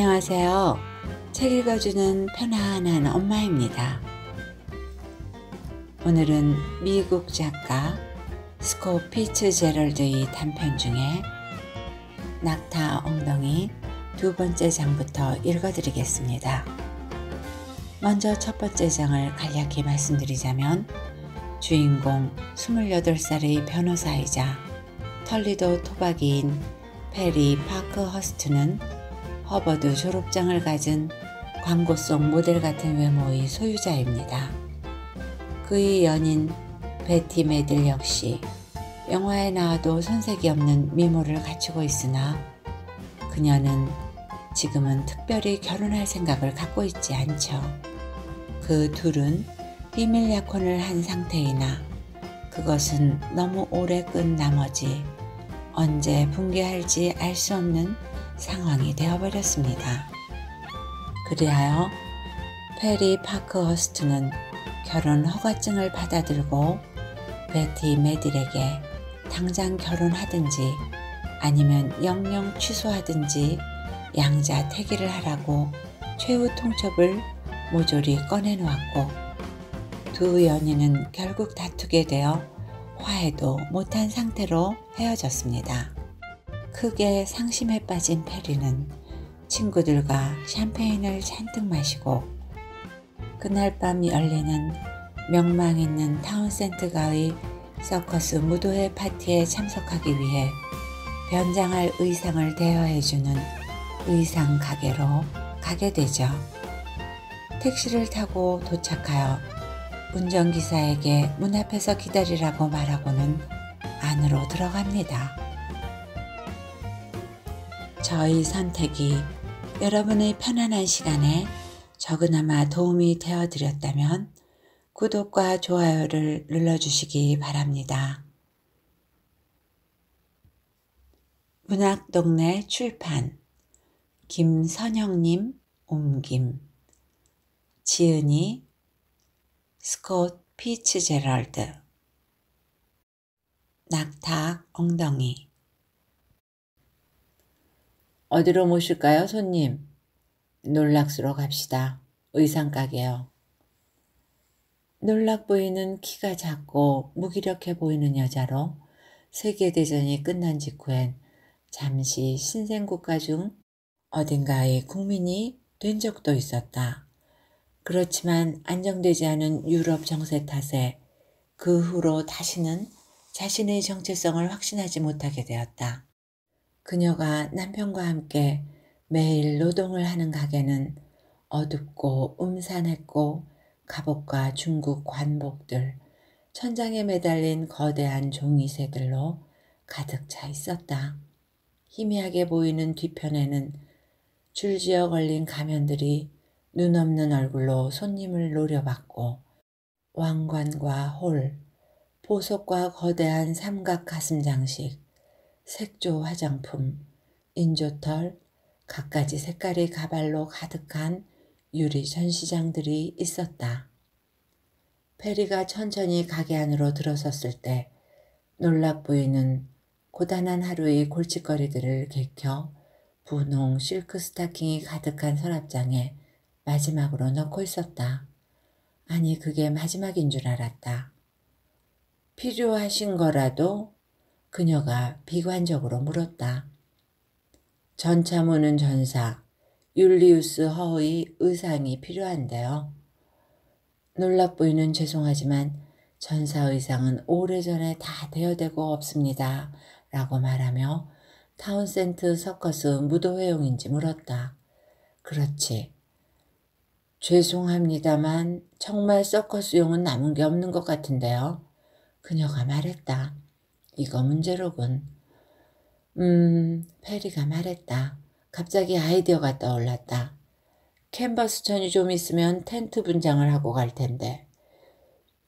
안녕하세요. 책 읽어주는 편안한 엄마입니다. 오늘은 미국 작가 스코 피츠 제럴드의 단편 중에 낙타 엉덩이 두 번째 장부터 읽어드리겠습니다. 먼저 첫 번째 장을 간략히 말씀드리자면 주인공 28살의 변호사이자 털리도 토박이인 페리 파크 허스트는 허버드 졸업장을 가진 광고속 모델 같은 외모의 소유자입니다. 그의 연인 베티 메들 역시 영화에 나와도 손색이 없는 미모를 갖추고 있으나 그녀는 지금은 특별히 결혼할 생각을 갖고 있지 않죠. 그 둘은 비밀 약혼을 한 상태이나 그것은 너무 오래 끈 나머지 언제 붕괴할지 알 수 없는 상황이 되어버렸습니다. 그리하여 페리 파크허스트는 결혼 허가증을 받아들고 베티 메딜에게 당장 결혼하든지 아니면 영영 취소하든지 양자 태기를 하라고 최후 통첩을 모조리 꺼내놓았고 두 연인은 결국 다투게 되어 화해도 못한 상태로 헤어졌습니다. 크게 상심에 빠진 페리는 친구들과 샴페인을 잔뜩 마시고 그날 밤 열리는 명망 있는 타운센트가의 서커스 무도회 파티에 참석하기 위해 변장할 의상을 대여해주는 의상 가게로 가게 되죠. 택시를 타고 도착하여 운전기사에게 문 앞에서 기다리라고 말하고는 안으로 들어갑니다. 저의 선택이 여러분의 편안한 시간에 적은나마 도움이 되어 드렸다면 구독과 좋아요를 눌러주시기 바랍니다. 문학동네 출판 김선영님 옮김 지은이 스콧 피츠제럴드 낙타 엉덩이 어디로 모실까요, 손님? 놀락수로 갑시다. 의상 가게요. 놀락 부인은 키가 작고 무기력해 보이는 여자로 세계대전이 끝난 직후엔 잠시 신생국가 중 어딘가의 국민이 된 적도 있었다. 그렇지만 안정되지 않은 유럽 정세 탓에 그 후로 다시는 자신의 정체성을 확신하지 못하게 되었다. 그녀가 남편과 함께 매일 노동을 하는 가게는 어둡고 음산했고 갑옷과 중국 관복들, 천장에 매달린 거대한 종이새들로 가득 차 있었다. 희미하게 보이는 뒤편에는 줄지어 걸린 가면들이 눈없는 얼굴로 손님을 노려봤고 왕관과 홀, 보석과 거대한 삼각 가슴 장식, 색조 화장품, 인조털, 갖가지 색깔의 가발로 가득한 유리 전시장들이 있었다. 페리가 천천히 가게 안으로 들어섰을 때 놀랍 부이는 고단한 하루의 골칫거리들을 개켜 분홍 실크 스타킹이 가득한 서랍장에 마지막으로 넣고 있었다. 아니 그게 마지막인 줄 알았다. 필요하신 거라도 그녀가 비관적으로 물었다. 전차모는 전사, 율리우스 허의 의상이 필요한데요. 놀랍 보이는 죄송하지만 전사 의상은 오래전에 다 대여되고 없습니다. 라고 말하며 타운센트 서커스 무도회용인지 물었다. 그렇지. 죄송합니다만 정말 서커스용은 남은 게 없는 것 같은데요. 그녀가 말했다. 이거 문제로군. 음, 페리가 말했다. 갑자기 아이디어가 떠올랐다. 캔버스천이 좀 있으면 텐트 분장을 하고 갈 텐데.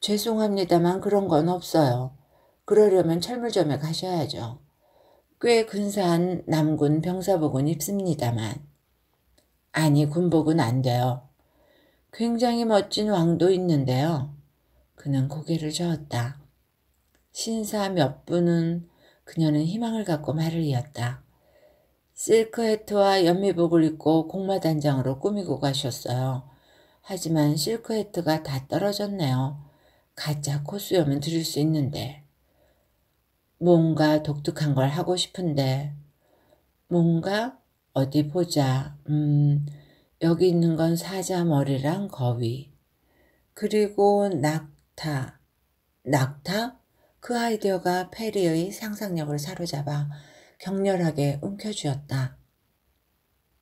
죄송합니다만 그런 건 없어요. 그러려면 철물점에 가셔야죠. 꽤 근사한 남군 병사복은 입습니다만. 아니, 군복은 안 돼요. 굉장히 멋진 왕도 있는데요. 그는 고개를 저었다. 신사 몇 분은 그녀는 희망을 갖고 말을 이었다. 실크 헤트와 연미복을 입고 공마단장으로 꾸미고 가셨어요. 하지만 실크 헤트가 다 떨어졌네요. 가짜 코수염은 드릴 수 있는데. 뭔가 독특한 걸 하고 싶은데. 뭔가 어디 보자. 음, 여기 있는 건 사자 머리랑 거위. 그리고 낙타. 낙타? 그 아이디어가 페리의 상상력을 사로잡아 격렬하게 움켜쥐었다.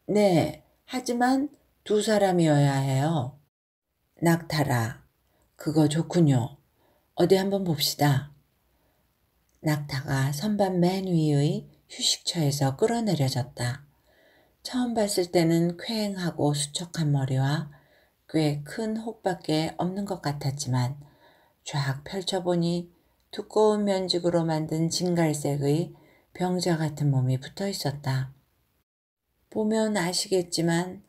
네, 하지만 두 사람이어야 해요. 낙타라. 그거 좋군요. 어디 한번 봅시다. 낙타가 선반 맨 위의 휴식처에서 끌어내려졌다. 처음 봤을 때는 쾌행하고 수척한 머리와 꽤 큰 혹밖에 없는 것 같았지만 쫙 펼쳐보니 두꺼운 면직으로 만든 진갈색의 병자 같은 몸이 붙어 있었다. 보면 아시겠지만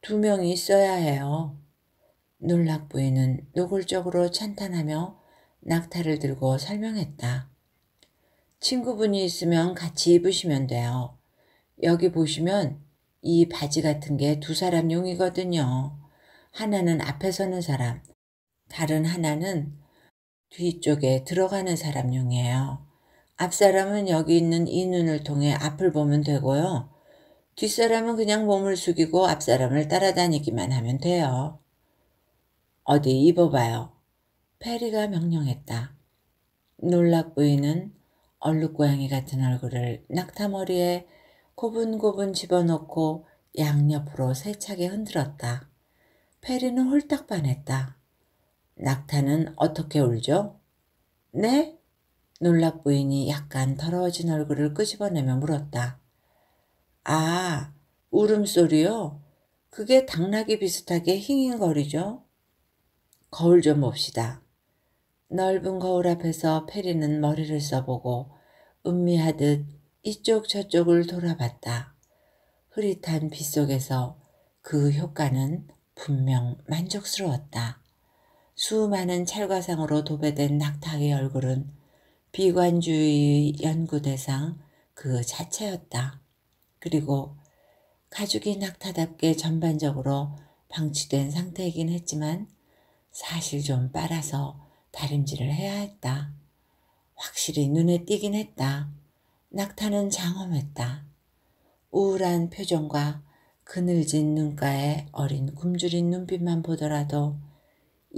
두 명이 있어야 해요. 놀락 부인은 노골적으로 찬탄하며 낙타를 들고 설명했다. 친구분이 있으면 같이 입으시면 돼요. 여기 보시면 이 바지 같은 게 두 사람 용이거든요. 하나는 앞에 서는 사람, 다른 하나는 뒤쪽에 들어가는 사람용이에요. 앞사람은 여기 있는 이 눈을 통해 앞을 보면 되고요. 뒷사람은 그냥 몸을 숙이고 앞사람을 따라다니기만 하면 돼요. 어디 입어봐요. 페리가 명령했다. 놀랍 부인는 얼룩고양이 같은 얼굴을 낙타머리에 고분고분 집어넣고 양옆으로 세차게 흔들었다. 페리는 홀딱 반했다. 낙타는 어떻게 울죠? 네? 놀랍 부인이 약간 더러워진 얼굴을 끄집어내며 물었다. 아, 울음소리요? 그게 당나귀 비슷하게 힝힝거리죠? 거울 좀 봅시다. 넓은 거울 앞에서 페리는 머리를 써보고 음미하듯 이쪽 저쪽을 돌아봤다. 흐릿한 빗 속에서 그 효과는 분명 만족스러웠다. 수많은 찰과상으로 도배된 낙타의 얼굴은 비관주의 연구 대상 그 자체였다. 그리고 가죽이 낙타답게 전반적으로 방치된 상태이긴 했지만 사실 좀 빨아서 다림질을 해야 했다. 확실히 눈에 띄긴 했다. 낙타는 장엄했다. 우울한 표정과 그늘진 눈가에 어린 굶주린 눈빛만 보더라도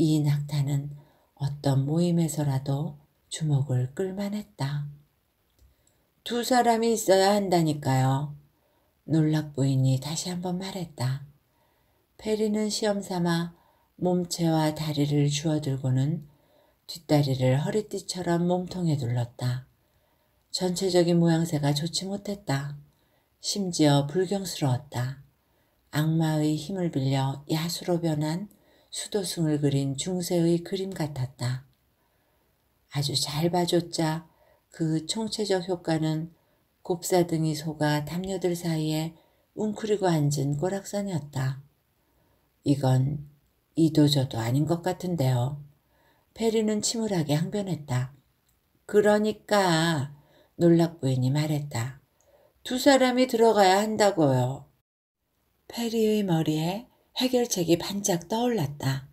이 낙타는 어떤 모임에서라도 주목을 끌만 했다. 두 사람이 있어야 한다니까요. 놀랍 부인이 다시 한번 말했다. 페리는 시험 삼아 몸체와 다리를 주워들고는 뒷다리를 허리띠처럼 몸통에 둘렀다. 전체적인 모양새가 좋지 못했다. 심지어 불경스러웠다. 악마의 힘을 빌려 야수로 변한 수도승을 그린 중세의 그림 같았다. 아주 잘 봐줬자 그 총체적 효과는 곱사등이 소가 담요들 사이에 웅크리고 앉은 꼬락선이었다. 이건 이도저도 아닌 것 같은데요. 페리는 침울하게 항변했다. 그러니까 놀랍 부인이 말했다. 두 사람이 들어가야 한다고요. 페리의 머리에 해결책이 반짝 떠올랐다.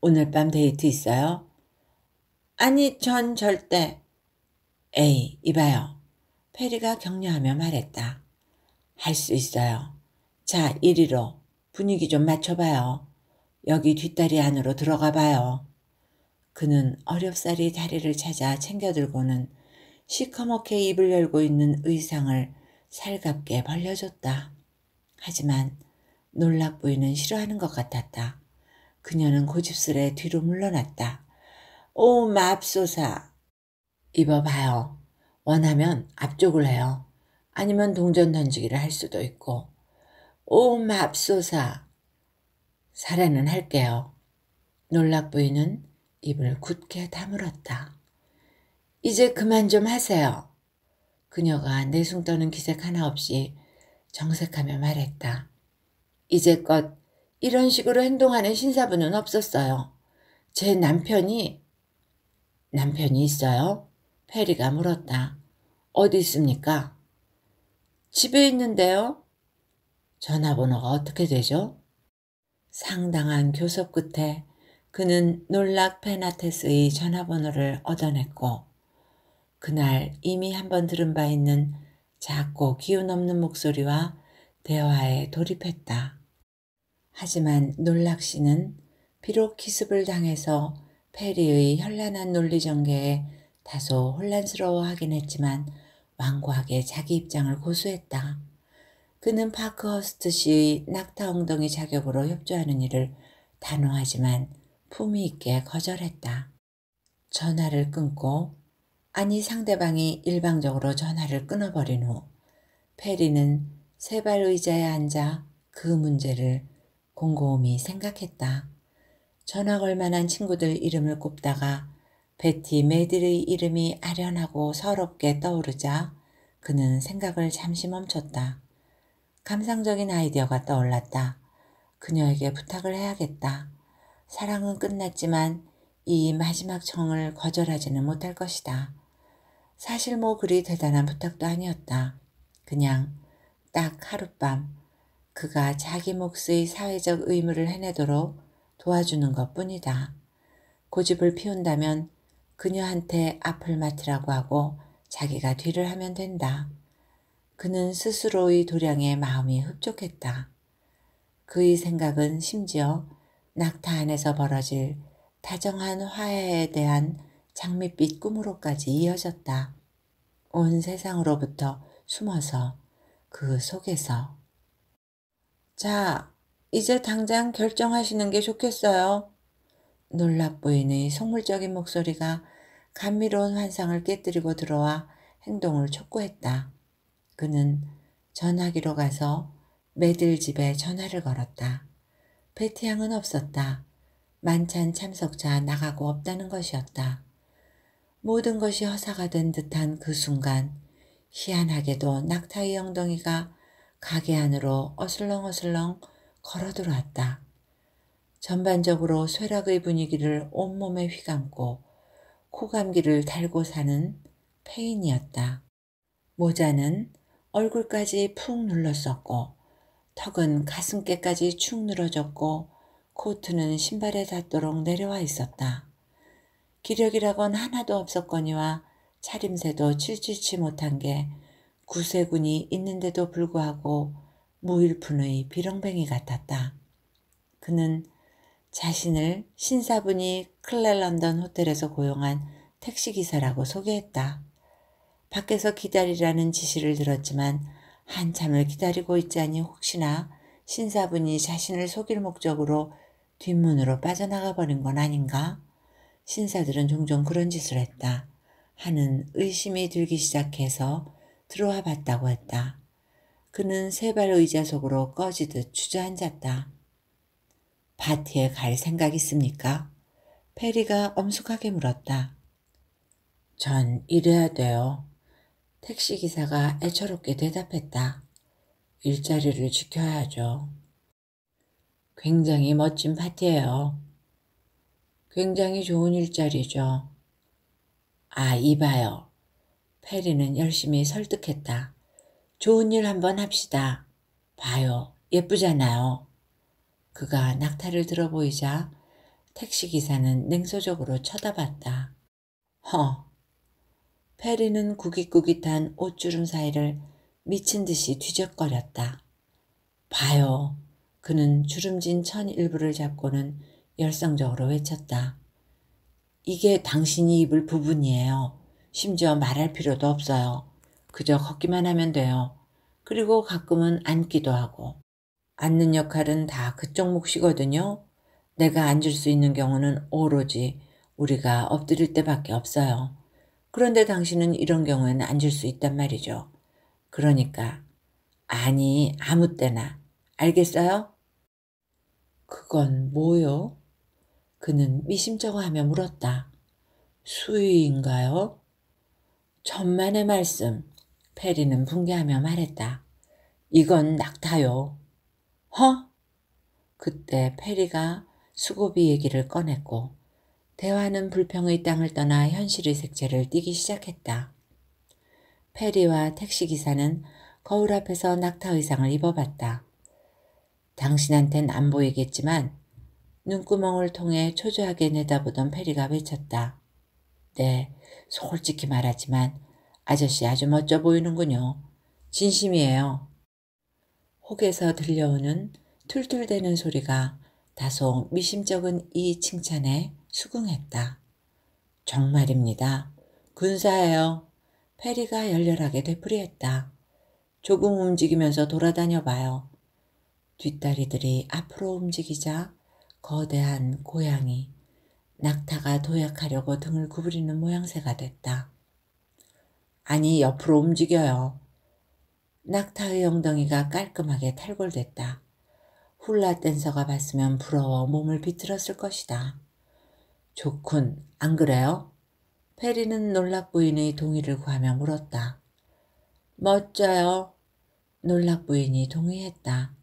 오늘 밤 데이트 있어요? 아니, 전 절대. 에이, 이봐요. 페리가 격려하며 말했다. 할 수 있어요. 자, 이리로. 분위기 좀 맞춰봐요. 여기 뒷다리 안으로 들어가 봐요. 그는 어렵사리 다리를 찾아 챙겨들고는 시커멓게 입을 열고 있는 의상을 살갑게 벌려줬다. 하지만 놀랍 보이는 싫어하는 것 같았다. 그녀는 고집스레 뒤로 물러났다. 오 맙소사. 입어봐요. 원하면 앞쪽을 해요. 아니면 동전 던지기를 할 수도 있고. 오 맙소사. 사례는 할게요. 놀랍 부인은 입을 굳게 다물었다. 이제 그만 좀 하세요. 그녀가 내숭 떠는 기색 하나 없이 정색하며 말했다. 이제껏 이런 식으로 행동하는 신사부는 없었어요. 제 남편이 남편이 있어요? 페리가 물었다. 어디 있습니까? 집에 있는데요. 전화번호가 어떻게 되죠? 상당한 교섭 끝에 그는 놀락 페나테스의 전화번호를 얻어냈고 그날 이미 한 번 들은 바 있는 작고 기운 없는 목소리와 대화에 돌입했다. 하지만 놀락씨는 비록 기습을 당해서 페리의 현란한 논리 전개에 다소 혼란스러워하긴 했지만 완고하게 자기 입장을 고수했다. 그는 파크허스트 씨의 낙타 엉덩이 자격으로 협조하는 일을 단호하지만 품위 있게 거절했다. 전화를 끊고 아니 상대방이 일방적으로 전화를 끊어버린 후 페리는 세 발 의자에 앉아 그 문제를 곰곰이 생각했다. 전화 걸 만한 친구들 이름을 꼽다가 베티 메들의 이름이 아련하고 서럽게 떠오르자 그는 생각을 잠시 멈췄다. 감상적인 아이디어가 떠올랐다. 그녀에게 부탁을 해야겠다. 사랑은 끝났지만 이 마지막 청을 거절하지는 못할 것이다. 사실 뭐 그리 대단한 부탁도 아니었다. 그냥 딱 하룻밤 그가 자기 몫의 사회적 의무를 해내도록 도와주는 것 뿐이다. 고집을 피운다면 그녀한테 앞을 맡으라고 하고 자기가 뒤를 하면 된다. 그는 스스로의 도량에 마음이 흡족했다. 그의 생각은 심지어 낙타 안에서 벌어질 다정한 화해에 대한 장밋빛 꿈으로까지 이어졌다. 온 세상으로부터 숨어서 그 속에서 자, 이제 당장 결정하시는 게 좋겠어요. 놀랍 부인의 속물적인 목소리가 감미로운 환상을 깨뜨리고 들어와 행동을 촉구했다. 그는 전화기로 가서 매들 집에 전화를 걸었다. 베티양은 없었다. 만찬 참석자 나가고 없다는 것이었다. 모든 것이 허사가 된 듯한 그 순간 희한하게도 낙타의 엉덩이가 가게 안으로 어슬렁어슬렁 걸어 들어왔다. 전반적으로 쇠락의 분위기를 온몸에 휘감고 코감기를 달고 사는 페인이었다. 모자는 얼굴까지 푹 눌렀었고 턱은 가슴께까지 축 늘어졌고 코트는 신발에 닿도록 내려와 있었다. 기력이라곤 하나도 없었거니와 차림새도 칠칠치 못한 게 구세군이 있는데도 불구하고 무일푼의 비렁뱅이 같았다. 그는 자신을 신사분이 클렐런던 호텔에서 고용한 택시기사라고 소개했다. 밖에서 기다리라는 지시를 들었지만 한참을 기다리고 있자니 혹시나 신사분이 자신을 속일 목적으로 뒷문으로 빠져나가 버린 건 아닌가? 신사들은 종종 그런 짓을 했다. 하는 의심이 들기 시작해서 들어와 봤다고 했다. 그는 세 발 의자속으로 꺼지듯 주저앉았다. 파티에 갈 생각 있습니까? 페리가 엄숙하게 물었다. 전이래야 돼요. 택시기사가 애처롭게 대답했다. 일자리를 지켜야죠. 굉장히 멋진 파티예요. 굉장히 좋은 일자리죠. 아, 이봐요. 페리는 열심히 설득했다. 좋은 일 한번 합시다. 봐요. 예쁘잖아요. 그가 낙타를 들어보이자 택시기사는 냉소적으로 쳐다봤다. 허. 페리는 구깃구깃한 옷주름 사이를 미친 듯이 뒤적거렸다. 봐요. 그는 주름진 천 일부를 잡고는 열성적으로 외쳤다. 이게 당신이 입을 부분이에요. 심지어 말할 필요도 없어요. 그저 걷기만 하면 돼요. 그리고 가끔은 앉기도 하고. 앉는 역할은 다 그쪽 몫이거든요. 내가 앉을 수 있는 경우는 오로지 우리가 엎드릴 때밖에 없어요. 그런데 당신은 이런 경우에는 앉을 수 있단 말이죠. 그러니까 아니 아무 때나 알겠어요? 그건 뭐요? 그는 미심쩍어하며 물었다. 수위인가요? 전만의 말씀. 페리는 붕괴하며 말했다. 이건 낙타요. 허? 그때 페리가 수고비 얘기를 꺼냈고 대화는 불평의 땅을 떠나 현실의 색채를 띠기 시작했다. 페리와 택시기사는 거울 앞에서 낙타 의상을 입어봤다. 당신한텐 안 보이겠지만 눈구멍을 통해 초조하게 내다보던 페리가 외쳤다. 네, 솔직히 말하지만 아저씨 아주 멋져 보이는군요. 진심이에요. 혹에서 들려오는 툴툴대는 소리가 다소 미심쩍은 이 칭찬에 수긍했다. 정말입니다. 군사예요. 페리가 열렬하게 되풀이했다. 조금 움직이면서 돌아다녀 봐요. 뒷다리들이 앞으로 움직이자 거대한 고양이 낙타가 도약하려고 등을 구부리는 모양새가 됐다. 아니 옆으로 움직여요. 낙타의 엉덩이가 깔끔하게 탈골됐다. 훌라 댄서가 봤으면 부러워 몸을 비틀었을 것이다. 좋군, 안 그래요? 페리는 놀락 부인의 동의를 구하며 물었다. 멋져요. 놀락 부인이 동의했다.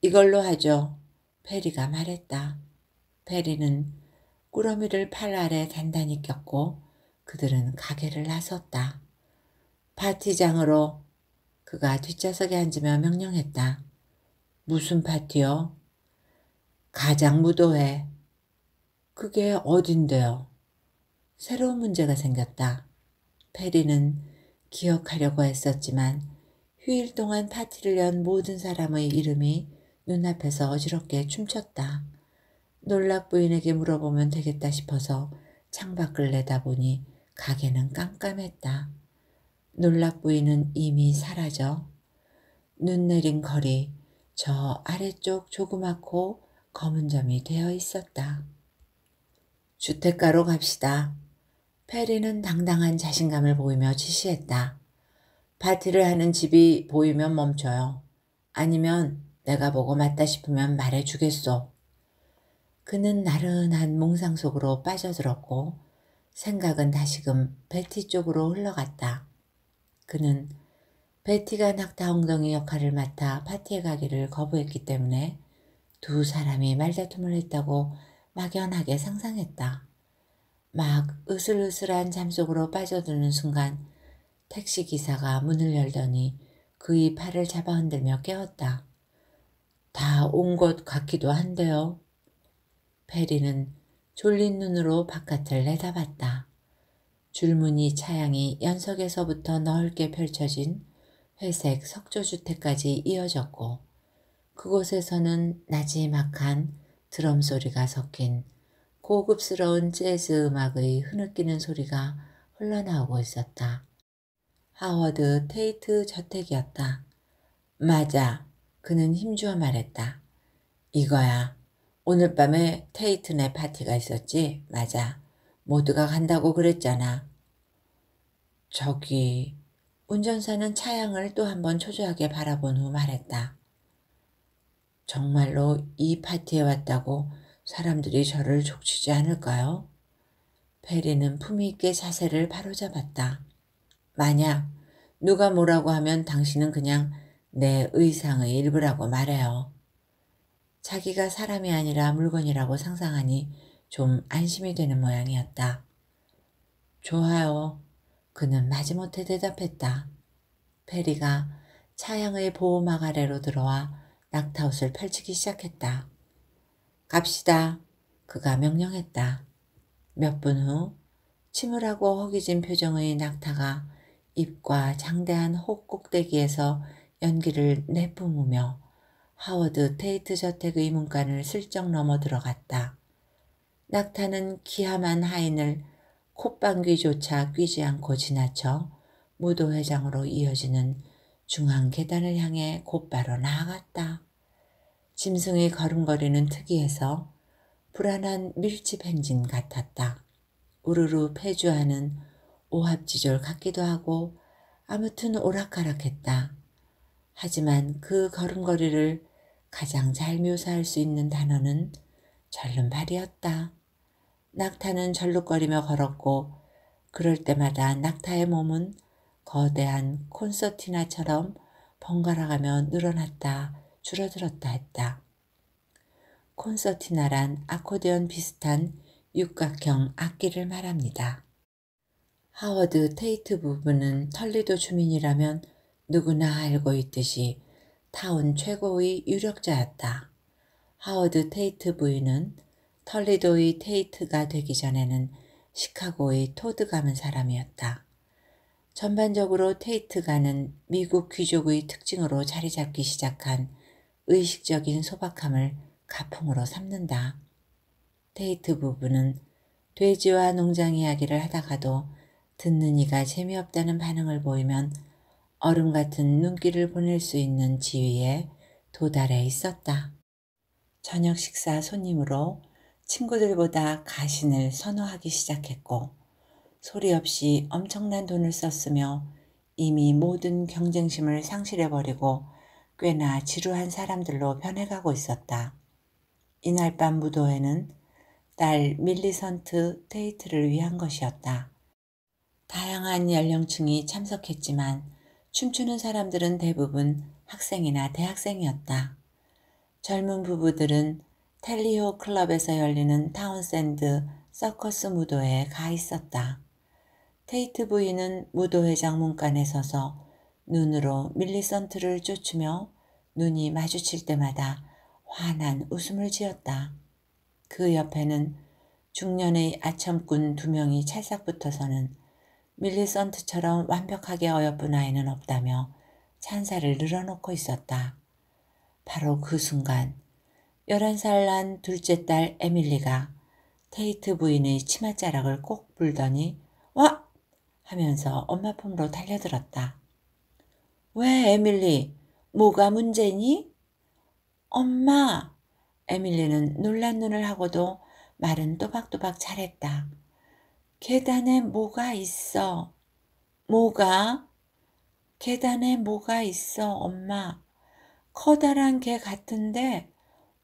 이걸로 하죠. 페리가 말했다. 페리는 꾸러미를 팔 아래 단단히 꼈고 그들은 가게를 나섰다. 파티장으로 그가 뒷좌석에 앉으며 명령했다. 무슨 파티요? 가장무도회. 그게 어딘데요? 새로운 문제가 생겼다. 페리는 기억하려고 했었지만 휴일 동안 파티를 연 모든 사람의 이름이 눈앞에서 어지럽게 춤췄다. 놀랍 부인에게 물어보면 되겠다 싶어서 창밖을 내다보니 가게는 깜깜했다. 놀랍 부인은 이미 사라져 눈 내린 거리 저 아래쪽 조그맣고 검은 점이 되어 있었다. 주택가로 갑시다. 페리는 당당한 자신감을 보이며 지시했다. 파티를 하는 집이 보이면 멈춰요. 아니면 내가 보고 맞다 싶으면 말해주겠소. 그는 나른한 몽상 속으로 빠져들었고 생각은 다시금 베티 쪽으로 흘러갔다. 그는 베티가 낙타 엉덩이 역할을 맡아 파티에 가기를 거부했기 때문에 두 사람이 말다툼을 했다고 막연하게 상상했다. 막 으슬으슬한 잠속으로 빠져드는 순간 택시기사가 문을 열더니 그의 팔을 잡아 흔들며 깨웠다. 다 온 것 같기도 한데요. 페리는 졸린 눈으로 바깥을 내다봤다. 줄무늬 차양이 연석에서부터 넓게 펼쳐진 회색 석조주택까지 이어졌고 그곳에서는 나지막한 드럼 소리가 섞인 고급스러운 재즈 음악의 흐느끼는 소리가 흘러나오고 있었다. 하워드 테이트 저택이었다. 맞아. 그는 힘주어 말했다. 이거야. 오늘 밤에 테이트네 파티가 있었지? 맞아. 모두가 간다고 그랬잖아. 저기... 운전사는 차양을 또 한 번 초조하게 바라본 후 말했다. 정말로 이 파티에 왔다고 사람들이 저를 족치지 않을까요? 페리는 품위있게 자세를 바로잡았다. 만약 누가 뭐라고 하면 당신은 그냥 내 의상의 일부라고 말해요. 자기가 사람이 아니라 물건이라고 상상하니 좀 안심이 되는 모양이었다. 좋아요. 그는 마지못해 대답했다. 페리가 차양의 보호막 아래로 들어와 낙타옷을 펼치기 시작했다. 갑시다. 그가 명령했다. 몇 분 후 침울하고 허기진 표정의 낙타가 입과 장대한 호 꼭대기에서 연기를 내뿜으며 하워드 테이트 저택 의문관을 슬쩍 넘어 들어갔다. 낙타는 기함한 하인을 콧방귀조차 뀌지 않고 지나쳐 무도회장으로 이어지는 중앙 계단을 향해 곧바로 나아갔다. 짐승의 걸음걸이는 특이해서 불안한 밀집 행진 같았다. 우르르 폐주하는 오합지졸 같기도 하고 아무튼 오락가락했다. 하지만 그 걸음걸이를 가장 잘 묘사할 수 있는 단어는 절름발이었다. 낙타는 절룩거리며 걸었고 그럴 때마다 낙타의 몸은 거대한 콘서티나처럼 번갈아가며 늘어났다 줄어들었다 했다. 콘서티나란 아코디언 비슷한 육각형 악기를 말합니다. 하워드 테이트 부부는 털리도 주민이라면 누구나 알고 있듯이 타운 최고의 유력자였다. 하워드 테이트 부인은 털리도의 테이트가 되기 전에는 시카고의 토드 가문 사람이었다. 전반적으로 테이트 가는 미국 귀족의 특징으로 자리 잡기 시작한 의식적인 소박함을 가풍으로 삼는다. 테이트 부부는 돼지와 농장 이야기를 하다가도 듣는 이가 재미없다는 반응을 보이면 얼음 같은 눈길을 보낼 수 있는 지위에 도달해 있었다. 저녁 식사 손님으로 친구들보다 가신을 선호하기 시작했고 소리 없이 엄청난 돈을 썼으며 이미 모든 경쟁심을 상실해버리고 꽤나 지루한 사람들로 변해가고 있었다. 이날 밤 무도회는 딸 밀리선트 테이트를 위한 것이었다. 다양한 연령층이 참석했지만 춤추는 사람들은 대부분 학생이나 대학생이었다. 젊은 부부들은 텔리오 클럽에서 열리는 타운샌드 서커스 무도회에 가 있었다. 테이트 부인은 무도회장 문간에 서서 눈으로 밀리선트를 쫓으며 눈이 마주칠 때마다 환한 웃음을 지었다. 그 옆에는 중년의 아첨꾼 두 명이 찰싹 붙어서는 밀리선트처럼 완벽하게 어여쁜 아이는 없다며 찬사를 늘어놓고 있었다. 바로 그 순간 11살 난 둘째 딸 에밀리가 테이트 부인의 치맛자락을 꼭불더니 와! 하면서 엄마 품으로 달려들었다. 왜 에밀리? 뭐가 문제니? 엄마! 에밀리는 놀란 눈을 하고도 말은 또박또박 잘했다. 계단에 뭐가 있어? 뭐가? 계단에 뭐가 있어, 엄마? 커다란 개 같은데,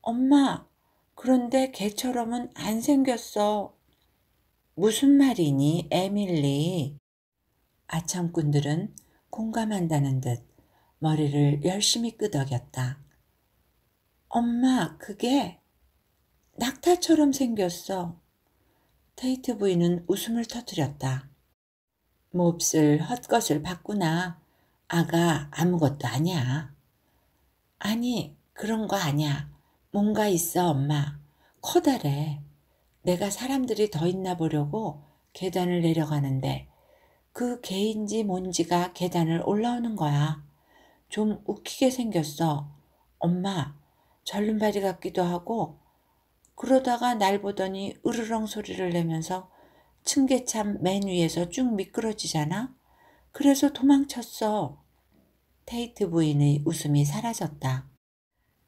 엄마, 그런데 개처럼은 안 생겼어. 무슨 말이니, 에밀리? 아첨꾼들은 공감한다는 듯 머리를 열심히 끄덕였다. 엄마, 그게 낙타처럼 생겼어. 테이트 부인은 웃음을 터뜨렸다. 몹쓸 헛것을 봤구나. 아가 아무것도 아니야. 아니 그런 거아냐 뭔가 있어 엄마. 커다래. 내가 사람들이 더 있나 보려고 계단을 내려가는데 그 개인지 뭔지가 계단을 올라오는 거야. 좀 웃기게 생겼어. 엄마 절름발이 같기도 하고 그러다가 날 보더니 으르렁 소리를 내면서 층계참 맨 위에서 쭉 미끄러지잖아. 그래서 도망쳤어. 테이트 부인의 웃음이 사라졌다.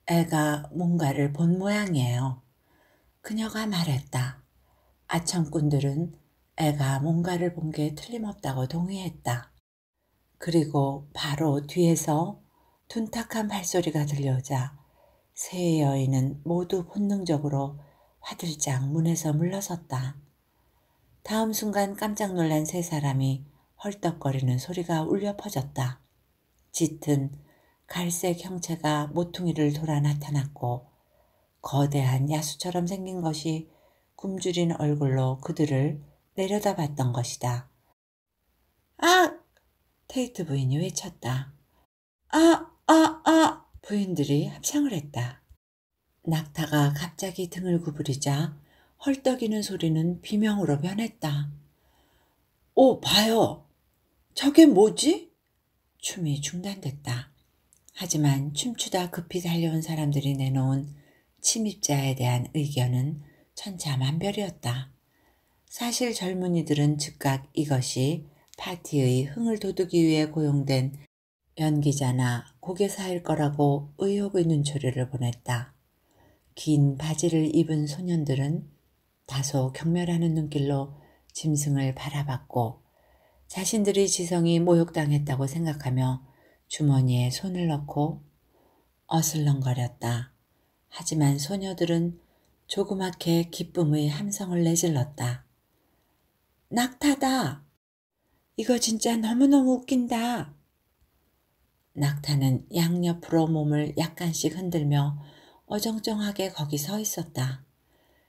애가 뭔가를 본 모양이에요. 그녀가 말했다. 아청꾼들은 애가 뭔가를 본 게 틀림없다고 동의했다. 그리고 바로 뒤에서 둔탁한 발소리가 들려오자 세 여인은 모두 본능적으로 화들짝 문에서 물러섰다. 다음 순간 깜짝 놀란 세 사람이 헐떡거리는 소리가 울려 퍼졌다. 짙은 갈색 형체가 모퉁이를 돌아 나타났고 거대한 야수처럼 생긴 것이 굶주린 얼굴로 그들을 내려다봤던 것이다. 아! 테이트 부인이 외쳤다. 아! 아! 아! 부인들이 합창을 했다. 낙타가 갑자기 등을 구부리자 헐떡이는 소리는 비명으로 변했다. 오, 봐요! 저게 뭐지? 춤이 중단됐다. 하지만 춤추다 급히 달려온 사람들이 내놓은 침입자에 대한 의견은 천차만별이었다. 사실 젊은이들은 즉각 이것이 파티의 흥을 돋우기 위해 고용된 연기자나 고개사일 거라고 의혹의 눈초리를 보냈다. 긴 바지를 입은 소년들은 다소 경멸하는 눈길로 짐승을 바라봤고 자신들이 지성이 모욕당했다고 생각하며 주머니에 손을 넣고 어슬렁거렸다. 하지만 소녀들은 조그맣게 기쁨의 함성을 내질렀다. 낙타다! 이거 진짜 너무너무 웃긴다! 낙타는 양옆으로 몸을 약간씩 흔들며 어정쩡하게 거기 서 있었다.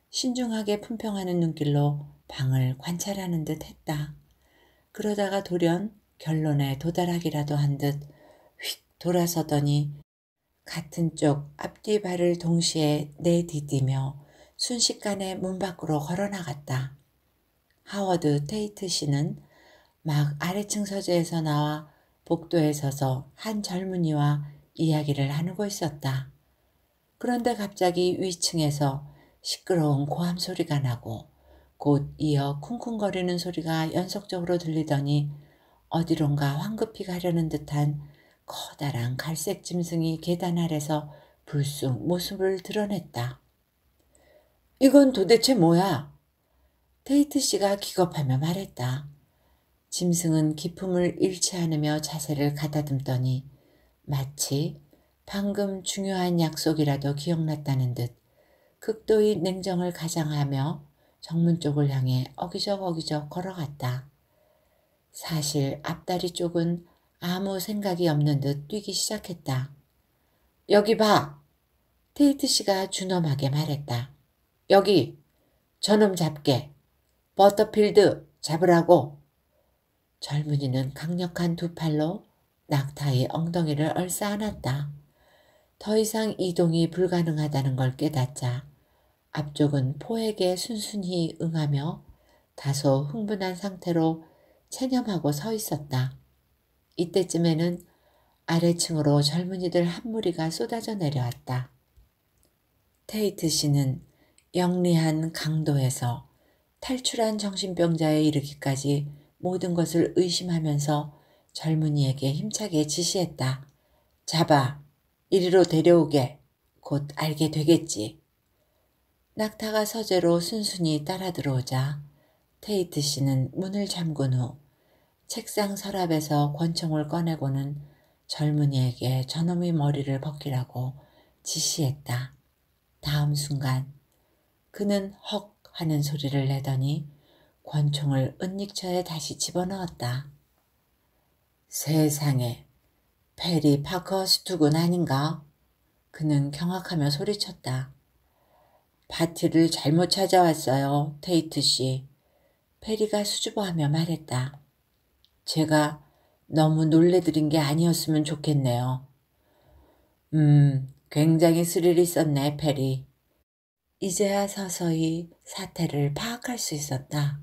신중하게 품평하는 눈길로 방을 관찰하는 듯 했다. 그러다가 돌연 결론에 도달하기라도 한 듯 휙 돌아서더니 같은 쪽 앞뒤 발을 동시에 내디디며 순식간에 문 밖으로 걸어나갔다. 하워드 테이트 씨는 막 아래층 서재에서 나와 복도에 서서 한 젊은이와 이야기를 나누고 있었다. 그런데 갑자기 위층에서 시끄러운 고함 소리가 나고 곧 이어 쿵쿵거리는 소리가 연속적으로 들리더니 어디론가 황급히 가려는 듯한 커다란 갈색 짐승이 계단 아래서 불쑥 모습을 드러냈다. 이건 도대체 뭐야? 테이트 씨가 기겁하며 말했다. 짐승은 기품을 잃지 않으며 자세를 가다듬더니 마치 방금 중요한 약속이라도 기억났다는 듯 극도의 냉정을 가장하며 정문 쪽을 향해 어기적 어기적 걸어갔다. 사실 앞다리 쪽은 아무 생각이 없는 듯 뛰기 시작했다. 여기 봐! 테이트 씨가 준엄하게 말했다. 여기! 저놈 잡게! 버터필드 잡으라고! 젊은이는 강력한 두 팔로 낙타의 엉덩이를 얼싸 안았다. 더 이상 이동이 불가능하다는 걸 깨닫자 앞쪽은 포에게 순순히 응하며 다소 흥분한 상태로 체념하고 서 있었다. 이때쯤에는 아래층으로 젊은이들 한 무리가 쏟아져 내려왔다. 테이트 씨는 영리한 강도에서 탈출한 정신병자에 이르기까지 모든 것을 의심하면서 젊은이에게 힘차게 지시했다. 잡아. 이리로 데려오게. 곧 알게 되겠지. 낙타가 서재로 순순히 따라 들어오자 테이트 씨는 문을 잠근 후 책상 서랍에서 권총을 꺼내고는 젊은이에게 저놈의 머리를 벗기라고 지시했다. 다음 순간 그는 헉 하는 소리를 내더니 권총을 은닉처에 다시 집어넣었다. 세상에, 페리 파커 스투군 아닌가? 그는 경악하며 소리쳤다. 파티를 잘못 찾아왔어요, 테이트 씨. 페리가 수줍어하며 말했다. 제가 너무 놀래드린 게 아니었으면 좋겠네요. 음, 굉장히 스릴 있었네, 페리. 이제야 서서히 사태를 파악할 수 있었다.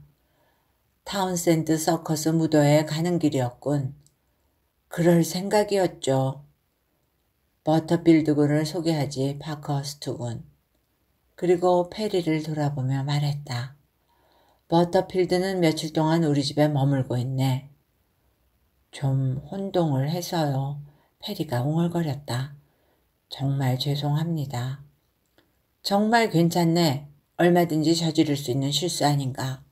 타운샌드 서커스 무도에 가는 길이었군. 그럴 생각이었죠. 버터필드 군을 소개하지 파커스트 군. 그리고 페리를 돌아보며 말했다. 버터필드는 며칠 동안 우리 집에 머물고 있네. 좀 혼동을 해서요. 페리가 웅얼거렸다. 정말 죄송합니다. 정말 괜찮네. 얼마든지 저지를 수 있는 실수 아닌가.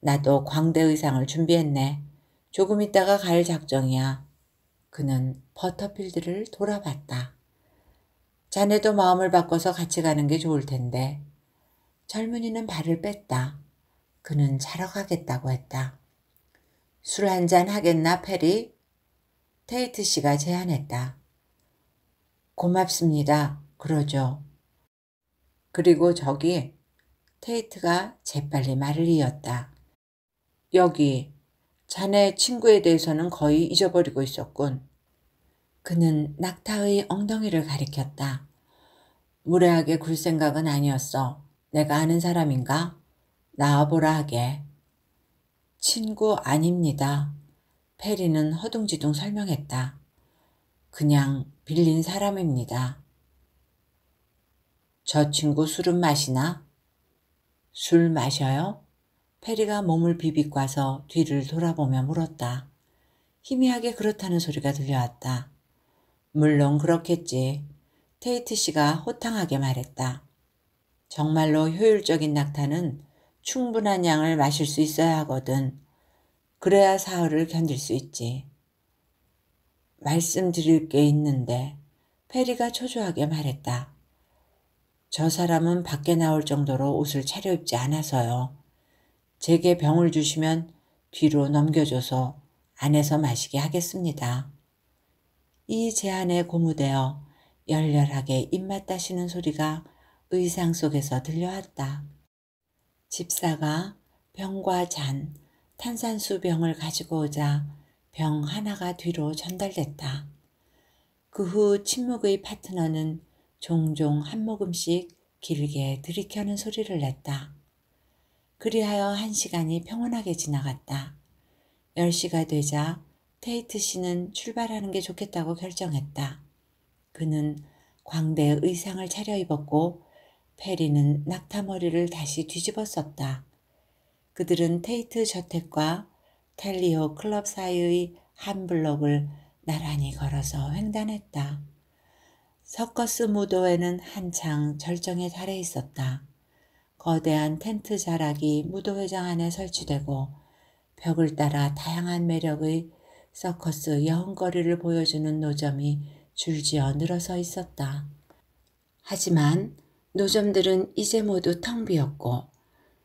나도 광대 의상을 준비했네. 조금 있다가 갈 작정이야. 그는 버터필드를 돌아봤다. 자네도 마음을 바꿔서 같이 가는 게 좋을 텐데. 젊은이는 발을 뺐다. 그는 자러 가겠다고 했다. 술 한잔 하겠나, 페리? 테이트 씨가 제안했다. 고맙습니다. 그러죠. 그리고 저기 테이트가 재빨리 말을 이었다. 여기 자네 친구에 대해서는 거의 잊어버리고 있었군. 그는 낙타의 엉덩이를 가리켰다. 무례하게 굴 생각은 아니었어. 내가 아는 사람인가? 나와보라 하게. 친구 아닙니다. 페리는 허둥지둥 설명했다. 그냥 빌린 사람입니다. 저 친구 술은 마시나? 술 마셔요? 페리가 몸을 비비꽈서 뒤를 돌아보며 물었다. 희미하게 그렇다는 소리가 들려왔다. 물론 그렇겠지. 테이트 씨가 호탕하게 말했다. 정말로 효율적인 낙타는 충분한 양을 마실 수 있어야 하거든. 그래야 사흘을 견딜 수 있지. 말씀드릴 게 있는데 페리가 초조하게 말했다. 저 사람은 밖에 나올 정도로 옷을 차려입지 않아서요. 제게 병을 주시면 뒤로 넘겨줘서 안에서 마시게 하겠습니다. 이 제안에 고무되어 열렬하게 입맛 따시는 소리가 의상 속에서 들려왔다. 집사가 병과 잔, 탄산수 병을 가지고 오자 병 하나가 뒤로 전달됐다. 그 후 침묵의 파트너는 종종 한 모금씩 길게 들이켜는 소리를 냈다. 그리하여 한 시간이 평온하게 지나갔다. 10시가 되자 테이트 씨는 출발하는 게 좋겠다고 결정했다. 그는 광대의 의상을 차려입었고 페리는 낙타머리를 다시 뒤집어 썼다. 그들은 테이트 저택과 텔리오 클럽 사이의 한 블록을 나란히 걸어서 횡단했다. 서커스 무도에는 한창 절정에 달해 있었다. 거대한 텐트 자락이 무도회장 안에 설치되고 벽을 따라 다양한 매력의 서커스 여흥거리를 보여주는 노점이 줄지어 늘어서 있었다. 하지만 노점들은 이제 모두 텅 비었고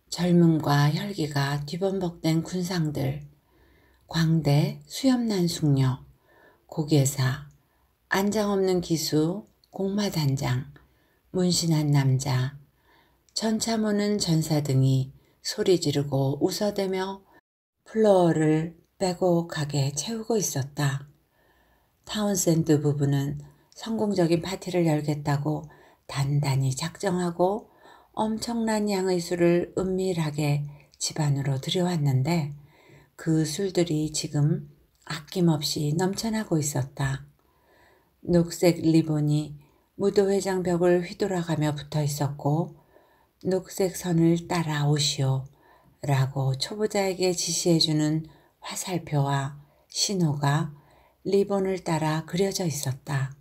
젊음과 혈기가 뒤범벅된 군상들, 광대, 수염난 숙녀, 고개사, 안장 없는 기수, 공마단장, 문신한 남자, 전차무는 전사 등이 소리 지르고 웃어대며 플로어를 빼곡하게 채우고 있었다. 타운샌드 부부는 성공적인 파티를 열겠다고 단단히 작정하고 엄청난 양의 술을 은밀하게 집안으로 들여왔는데 그 술들이 지금 아낌없이 넘쳐나고 있었다. 녹색 리본이 무도회장 벽을 휘돌아가며 붙어 있었고 녹색 선을 따라오시오 라고 초보자에게 지시해주는 화살표와 신호가 리본을 따라 그려져 있었다.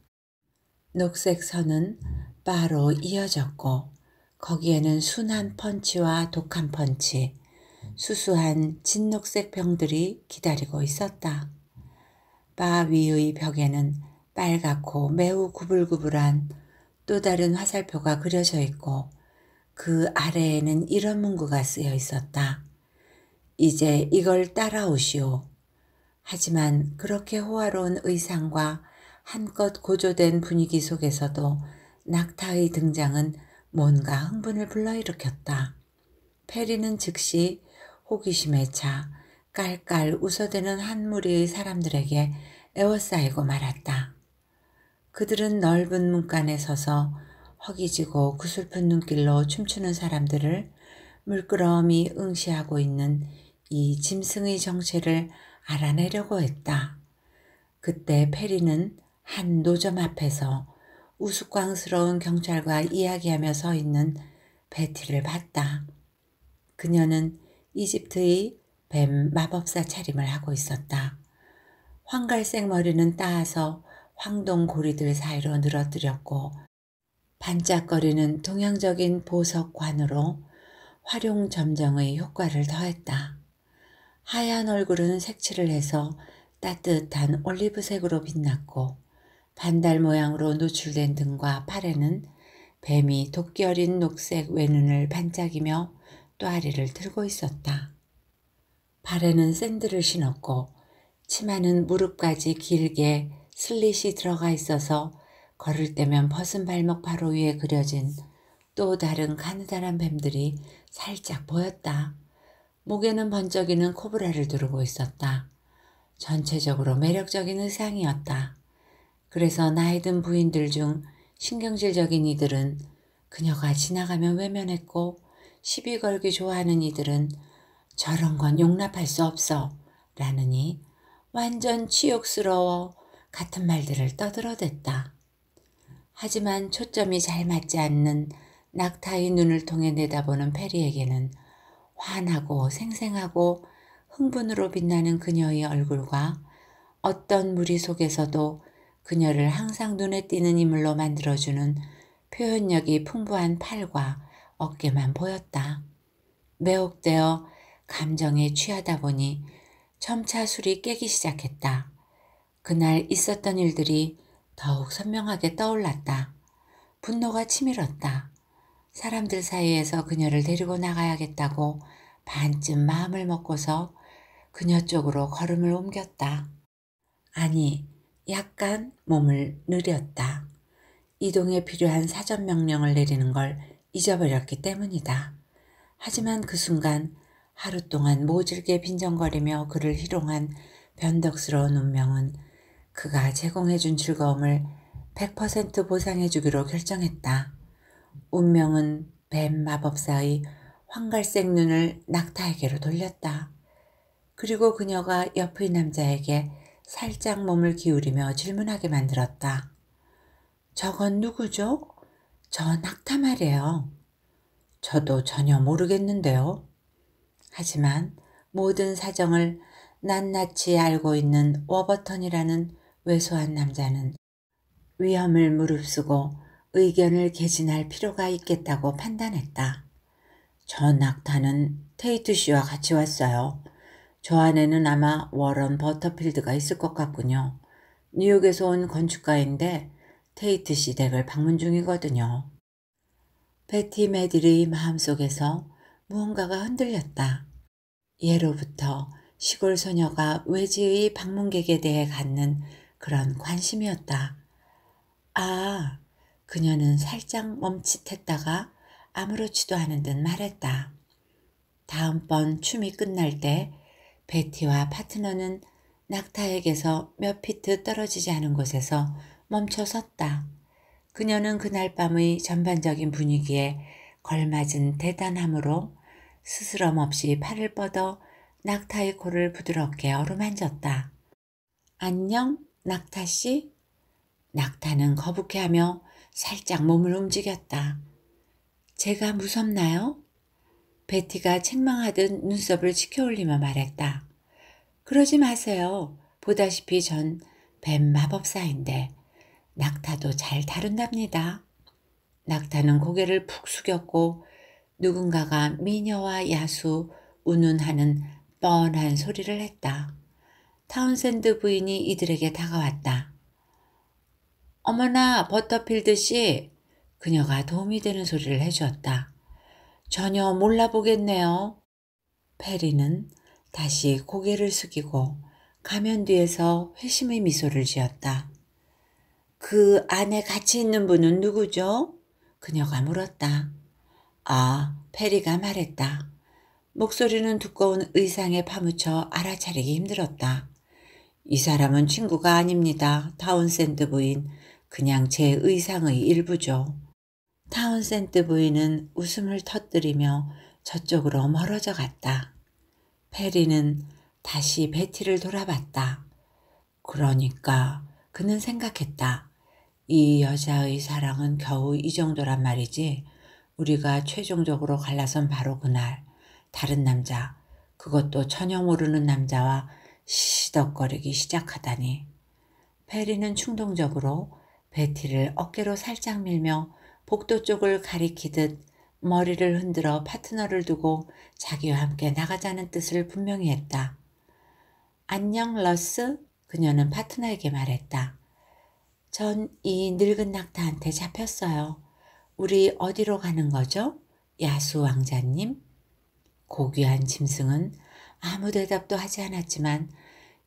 녹색 선은 바로 이어졌고 거기에는 순한 펀치와 독한 펀치, 수수한 진녹색 병들이 기다리고 있었다. 바 위의 벽에는 빨갛고 매우 구불구불한 또 다른 화살표가 그려져 있고 그 아래에는 이런 문구가 쓰여 있었다. 이제 이걸 따라오시오. 하지만 그렇게 호화로운 의상과 한껏 고조된 분위기 속에서도 낙타의 등장은 뭔가 흥분을 불러일으켰다. 페리는 즉시 호기심에 차 깔깔 웃어대는 한 무리의 사람들에게 에워싸이고 말았다. 그들은 넓은 문간에 서서 허기지고 구 그 슬픈 눈길로 춤추는 사람들을 물끄러미 응시하고 있는 이 짐승의 정체를 알아내려고 했다. 그때 페리는 한 노점 앞에서 우스꽝스러운 경찰과 이야기하며 서 있는 베티를 봤다. 그녀는 이집트의 뱀 마법사 차림을 하고 있었다. 황갈색 머리는 따아서 황동 고리들 사이로 늘어뜨렸고 반짝거리는 동양적인 보석관으로 활용 점정의 효과를 더했다. 하얀 얼굴은 색칠을 해서 따뜻한 올리브색으로 빛났고 반달 모양으로 노출된 등과 팔에는 뱀이 도끼 어린 녹색 외눈을 반짝이며 또아리를 들고 있었다. 발에는 샌들을 신었고 치마는 무릎까지 길게 슬릿이 들어가 있어서 걸을 때면 벗은 발목 바로 위에 그려진 또 다른 가느다란 뱀들이 살짝 보였다. 목에는 번쩍이는 코브라를 두르고 있었다. 전체적으로 매력적인 의상이었다. 그래서 나이 든 부인들 중 신경질적인 이들은 그녀가 지나가면 외면했고 시비 걸기 좋아하는 이들은 저런 건 용납할 수 없어 라느니 완전 치욕스러워 같은 말들을 떠들어댔다. 하지만 초점이 잘 맞지 않는 낙타의 눈을 통해 내다보는 페리에게는 환하고 생생하고 흥분으로 빛나는 그녀의 얼굴과 어떤 무리 속에서도 그녀를 항상 눈에 띄는 인물로 만들어주는 표현력이 풍부한 팔과 어깨만 보였다. 매혹되어 감정에 취하다 보니 점차 술이 깨기 시작했다. 그날 있었던 일들이 더욱 선명하게 떠올랐다. 분노가 치밀었다. 사람들 사이에서 그녀를 데리고 나가야겠다고 반쯤 마음을 먹고서 그녀 쪽으로 걸음을 옮겼다. 아니, 약간 몸을 느렸다. 이동에 필요한 사전 명령을 내리는 걸 잊어버렸기 때문이다. 하지만 그 순간 하루 동안 모질게 빈정거리며 그를 희롱한 변덕스러운 운명은 그가 제공해준 즐거움을 100% 보상해주기로 결정했다. 운명은 뱀 마법사의 황갈색 눈을 낙타에게로 돌렸다. 그리고 그녀가 옆의 남자에게 살짝 몸을 기울이며 질문하게 만들었다. 저건 누구죠? 저 낙타 말이에요. 저도 전혀 모르겠는데요. 하지만 모든 사정을 낱낱이 알고 있는 워버턴이라는 외소한 남자는 위험을 무릅쓰고 의견을 개진할 필요가 있겠다고 판단했다. 저 낙타는 테이트 씨와 같이 왔어요. 저 안에는 아마 워런 버터필드가 있을 것 같군요. 뉴욕에서 온 건축가인데 테이트 씨 댁을 방문 중이거든요. 베티 메딜의 마음속에서 무언가가 흔들렸다. 예로부터 시골 소녀가 외지의 방문객에 대해 갖는 그런 관심이었다. 아, 그녀는 살짝 멈칫했다가 아무렇지도 않은 듯 말했다. 다음번 춤이 끝날 때 베티와 파트너는 낙타에게서 몇 피트 떨어지지 않은 곳에서 멈춰 섰다. 그녀는 그날 밤의 전반적인 분위기에 걸맞은 대단함으로 스스럼 없이 팔을 뻗어 낙타의 코를 부드럽게 어루만졌다. 안녕? 낙타 씨? 낙타는 거북해하며 살짝 몸을 움직였다. 제가 무섭나요? 베티가 책망하듯 눈썹을 치켜올리며 말했다. 그러지 마세요. 보다시피 전 뱀 마법사인데 낙타도 잘 다룬답니다. 낙타는 고개를 푹 숙였고 누군가가 미녀와 야수 운운하는 뻔한 소리를 했다. 타운샌드 부인이 이들에게 다가왔다. 어머나 버터필드 씨 그녀가 도움이 되는 소리를 해주었다. 전혀 몰라보겠네요. 페리는 다시 고개를 숙이고 가면 뒤에서 회심의 미소를 지었다. 그 안에 같이 있는 분은 누구죠? 그녀가 물었다. 아, 페리가 말했다. 목소리는 두꺼운 의상에 파묻혀 알아차리기 힘들었다. 이 사람은 친구가 아닙니다. 타운센드 부인. 그냥 제 의상의 일부죠. 타운센드 부인은 웃음을 터뜨리며 저쪽으로 멀어져 갔다. 페리는 다시 베티를 돌아봤다. 그러니까 그는 생각했다. 이 여자의 사랑은 겨우 이 정도란 말이지. 우리가 최종적으로 갈라선 바로 그날. 다른 남자, 그것도 전혀 모르는 남자와 시덕거리기 시작하다니. 페리는 충동적으로 베티를 어깨로 살짝 밀며 복도 쪽을 가리키듯 머리를 흔들어 파트너를 두고 자기와 함께 나가자는 뜻을 분명히 했다. 안녕 러스? 그녀는 파트너에게 말했다. 전 이 늙은 낙타한테 잡혔어요. 우리 어디로 가는 거죠? 야수 왕자님? 고귀한 짐승은 아무 대답도 하지 않았지만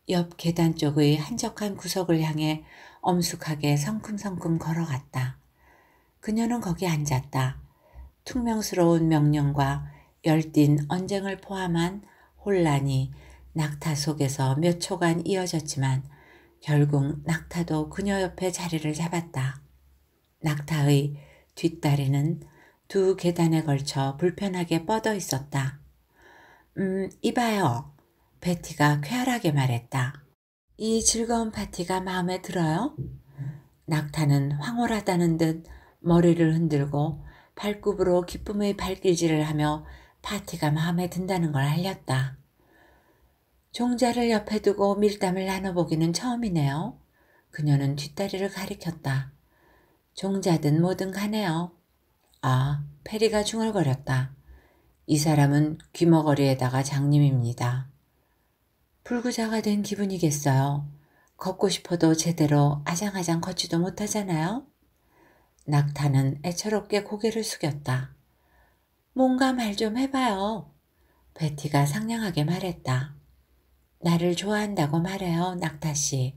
옆 계단 쪽의 한적한 구석을 향해 엄숙하게 성큼성큼 걸어갔다. 그녀는 거기 앉았다. 퉁명스러운 명령과 열띤 언쟁을 포함한 혼란이 낙타 속에서 몇 초간 이어졌지만 결국 낙타도 그녀 옆에 자리를 잡았다. 낙타의 뒷다리는 두 계단에 걸쳐 불편하게 뻗어 있었다. 음, 이봐요. 베티가 쾌활하게 말했다. 이 즐거운 파티가 마음에 들어요? 낙타는 황홀하다는 듯 머리를 흔들고 발굽으로 기쁨의 발길질을 하며 파티가 마음에 든다는 걸 알렸다. 종자를 옆에 두고 밀담을 나눠보기는 처음이네요. 그녀는 뒷다리를 가리켰다. 종자든 뭐든 가네요. 아, 페리가 중얼거렸다. 이 사람은 귀머거리에다가 장님입니다. 불구자가 된 기분이겠어요. 걷고 싶어도 제대로 아장아장 걷지도 못하잖아요. 낙타는 애처롭게 고개를 숙였다. 뭔가 말 좀 해봐요. 베티가 상냥하게 말했다. 나를 좋아한다고 말해요, 낙타씨.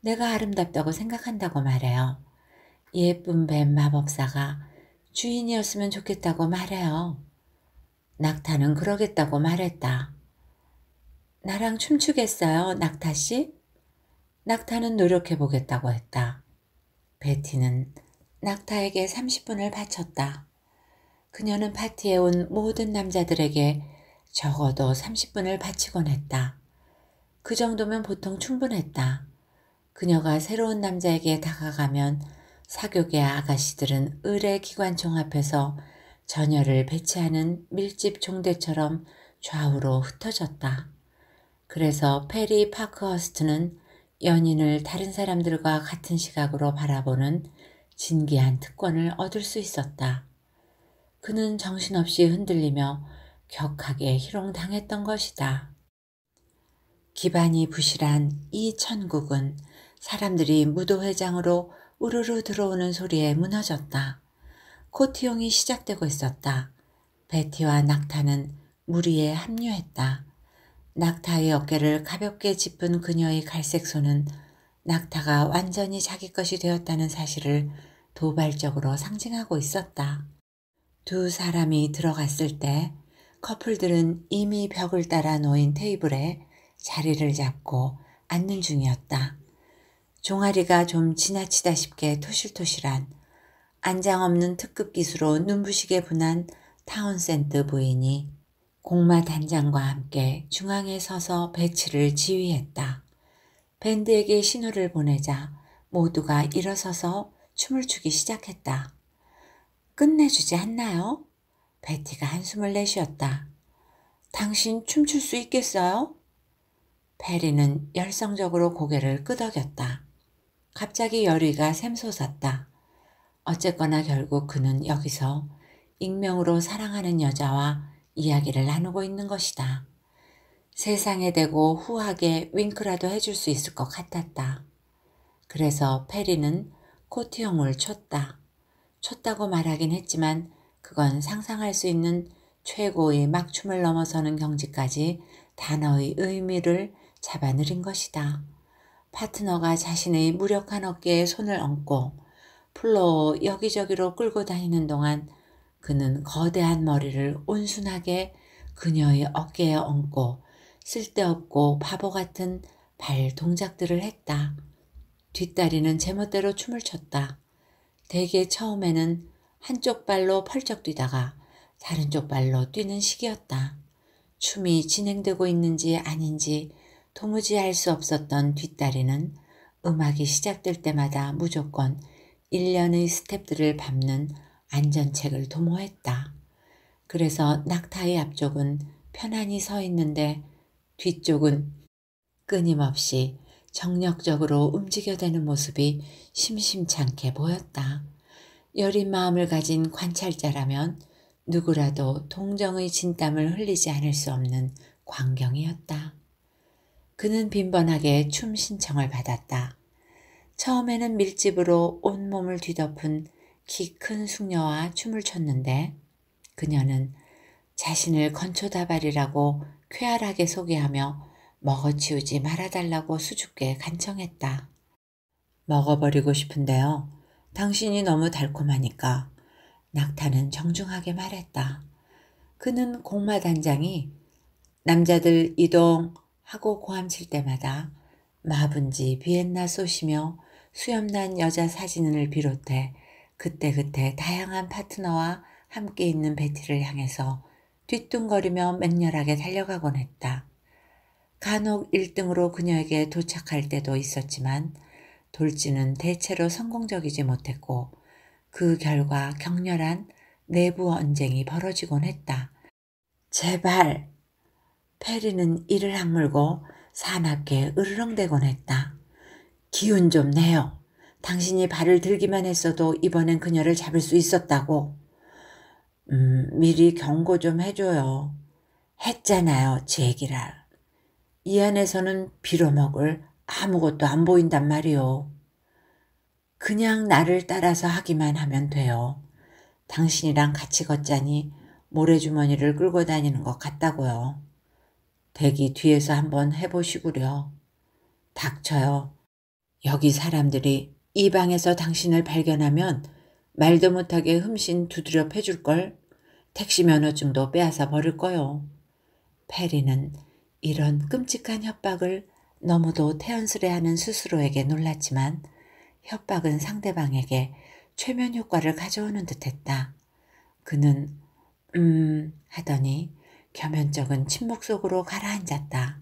내가 아름답다고 생각한다고 말해요. 예쁜 뱀 마법사가 주인이었으면 좋겠다고 말해요. 낙타는 그러겠다고 말했다. 나랑 춤추겠어요, 낙타씨? 낙타는 노력해 보겠다고 했다. 베티는 낙타에게 30분을 바쳤다. 그녀는 파티에 온 모든 남자들에게 적어도 30분을 바치곤 했다. 그 정도면 보통 충분했다. 그녀가 새로운 남자에게 다가가면 사교계 아가씨들은 의뢰 기관총 앞에서 전열을 배치하는 밀집 종대처럼 좌우로 흩어졌다. 그래서 페리 파크허스트는 연인을 다른 사람들과 같은 시각으로 바라보는 진기한 특권을 얻을 수 있었다. 그는 정신없이 흔들리며 격하게 희롱당했던 것이다. 기반이 부실한 이 천국은 사람들이 무도회장으로 우르르 들어오는 소리에 무너졌다. 코티용이 시작되고 있었다. 베티와 낙타는 무리에 합류했다. 낙타의 어깨를 가볍게 짚은 그녀의 갈색 손은 낙타가 완전히 자기 것이 되었다는 사실을 도발적으로 상징하고 있었다. 두 사람이 들어갔을 때 커플들은 이미 벽을 따라 놓인 테이블에 자리를 잡고 앉는 중이었다. 종아리가 좀 지나치다 싶게 토실토실한 안장 없는 특급 기수로 눈부시게 분한 타운센트 부인이 공마 단장과 함께 중앙에 서서 배치를 지휘했다. 밴드에게 신호를 보내자 모두가 일어서서 춤을 추기 시작했다. 끝내주지 않나요? 베티가 한숨을 내쉬었다. 당신 춤출 수 있겠어요? 페리는 열성적으로 고개를 끄덕였다. 갑자기 열의가 샘솟았다. 어쨌거나 결국 그는 여기서 익명으로 사랑하는 여자와 이야기를 나누고 있는 것이다. 세상에 대고 후하게 윙크라도 해줄 수 있을 것 같았다. 그래서 페리는 코트형을 쳤다. 쳤다고 말하긴 했지만 그건 상상할 수 있는 최고의 막춤을 넘어서는 경지까지 단어의 의미를 잡아늘린 것이다. 파트너가 자신의 무력한 어깨에 손을 얹고 풀로 여기저기로 끌고 다니는 동안 그는 거대한 머리를 온순하게 그녀의 어깨에 얹고 쓸데없고 바보 같은 발 동작들을 했다. 뒷다리는 제멋대로 춤을 췄다. 대개 처음에는 한쪽 발로 펄쩍 뛰다가 다른 쪽 발로 뛰는 시기였다 춤이 진행되고 있는지 아닌지 도무지 알 수 없었던 뒷다리는 음악이 시작될 때마다 무조건 1년의 스텝들을 밟는 안전책을 도모했다. 그래서 낙타의 앞쪽은 편안히 서 있는데 뒤쪽은 끊임없이 정력적으로 움직여대는 모습이 심심찮게 보였다. 여린 마음을 가진 관찰자라면 누구라도 동정의 진땀을 흘리지 않을 수 없는 광경이었다. 그는 빈번하게 춤 신청을 받았다. 처음에는 밀집으로 온몸을 뒤덮은 키 큰 숙녀와 춤을 췄는데 그녀는 자신을 건초다발이라고 쾌활하게 소개하며 먹어치우지 말아달라고 수줍게 간청했다. 먹어버리고 싶은데요. 당신이 너무 달콤하니까 낙타는 정중하게 말했다. 그는 공마단장이 남자들 이동 하고 고함칠 때마다 마분지 비엔나 쏘시며 수염난 여자 사진을 비롯해 그때그때 다양한 파트너와 함께 있는 베티를 향해서 뒤뚱거리며 맹렬하게 달려가곤 했다. 간혹 1등으로 그녀에게 도착할 때도 있었지만 돌진은 대체로 성공적이지 못했고 그 결과 격렬한 내부 언쟁이 벌어지곤 했다. 제발! 페리는 이를 악물고 사납게 으르렁대곤 했다. 기운 좀 내요. 당신이 발을 들기만 했어도 이번엔 그녀를 잡을 수 있었다고. 음, 미리 경고 좀 해줘요. 했잖아요, 제기랄. 이 안에서는 빌어먹을 아무것도 안 보인단 말이오. 그냥 나를 따라서 하기만 하면 돼요. 당신이랑 같이 걷자니 모래주머니를 끌고 다니는 것 같다고요. 대기 뒤에서 한번 해보시구려. 닥쳐요. 여기 사람들이 이 방에서 당신을 발견하면 말도 못하게 흠씬 두드려 패줄 걸 택시 면허증도 빼앗아 버릴 거요. 페리는 이런 끔찍한 협박을 너무도 태연스레하는 스스로에게 놀랐지만 협박은 상대방에게 최면 효과를 가져오는 듯했다. 그는 음 하더니 겸연쩍은 침묵 속으로 가라앉았다.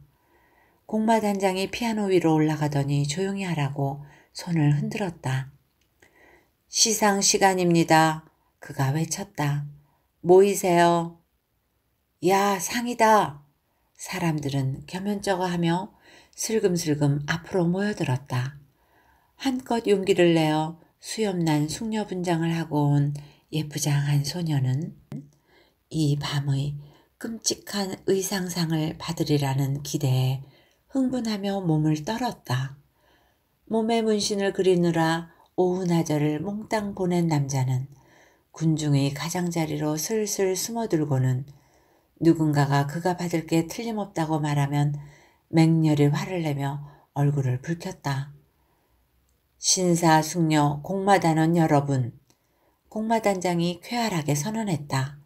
공마 단장이 피아노 위로 올라가더니 조용히 하라고 손을 흔들었다. 시상 시간입니다. 그가 외쳤다. 모이세요. 야, 상이다. 사람들은 겸연쩍어하며 슬금슬금 앞으로 모여들었다. 한껏 용기를 내어 수염난 숙녀 분장을 하고 온 예쁘장한 소녀는 이 밤의 끔찍한 의상상을 받으리라는 기대에 흥분하며 몸을 떨었다. 몸에 문신을 그리느라 오후 나절을 몽땅 보낸 남자는 군중의 가장자리로 슬슬 숨어들고는 누군가가 그가 받을 게 틀림없다고 말하면 맹렬히 화를 내며 얼굴을 붉혔다. 신사, 숙녀, 공마단원 여러분, 공마단장이 쾌활하게 선언했다.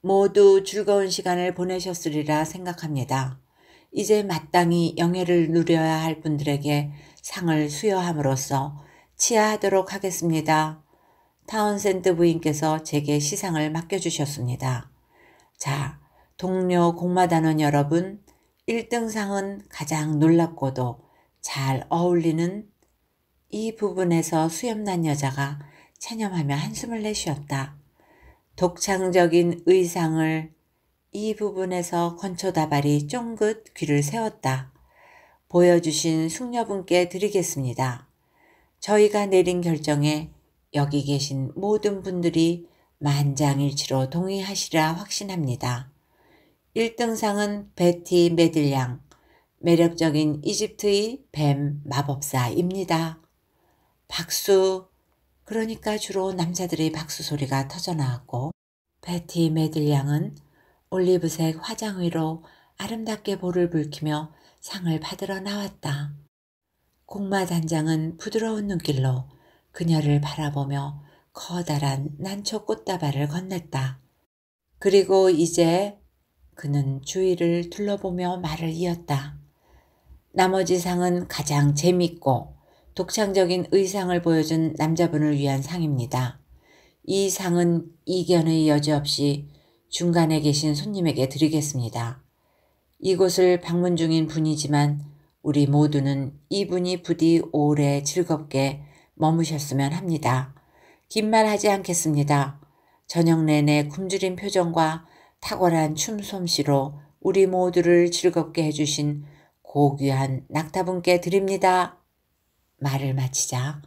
모두 즐거운 시간을 보내셨으리라 생각합니다. 이제 마땅히 영예를 누려야 할 분들에게 상을 수여함으로써 치하하도록 하겠습니다. 타운센드 부인께서 제게 시상을 맡겨주셨습니다. 자, 동료 공마단원 여러분, 1등상은 가장 놀랍고도 잘 어울리는 이 부분에서 수염난 여자가 체념하며 한숨을 내쉬었다. 독창적인 의상을 이 부분에서 건초다발이 쫑긋 귀를 세웠다. 보여주신 숙녀분께 드리겠습니다. 저희가 내린 결정에 여기 계신 모든 분들이 만장일치로 동의하시라 확신합니다. 1등상은 베티 메들량, 매력적인 이집트의 뱀 마법사입니다. 박수, 그러니까 주로 남자들의 박수 소리가 터져나왔고 베티 메들량은 올리브색 화장 위로 아름답게 볼을 붉히며 상을 받으러 나왔다. 공마 단장은 부드러운 눈길로 그녀를 바라보며 커다란 난초 꽃다발을 건넸다. 그리고 이제 그는 주위를 둘러보며 말을 이었다. 나머지 상은 가장 재밌고 독창적인 의상을 보여준 남자분을 위한 상입니다. 이 상은 이견의 여지없이 중간에 계신 손님에게 드리겠습니다. 이곳을 방문 중인 분이지만 우리 모두는 이분이 부디 오래 즐겁게 머무셨으면 합니다. 긴말 하지 않겠습니다. 저녁 내내 굶주린 표정과 탁월한 춤 솜씨로 우리 모두를 즐겁게 해주신 고귀한 낙타분께 드립니다. 말을 마치자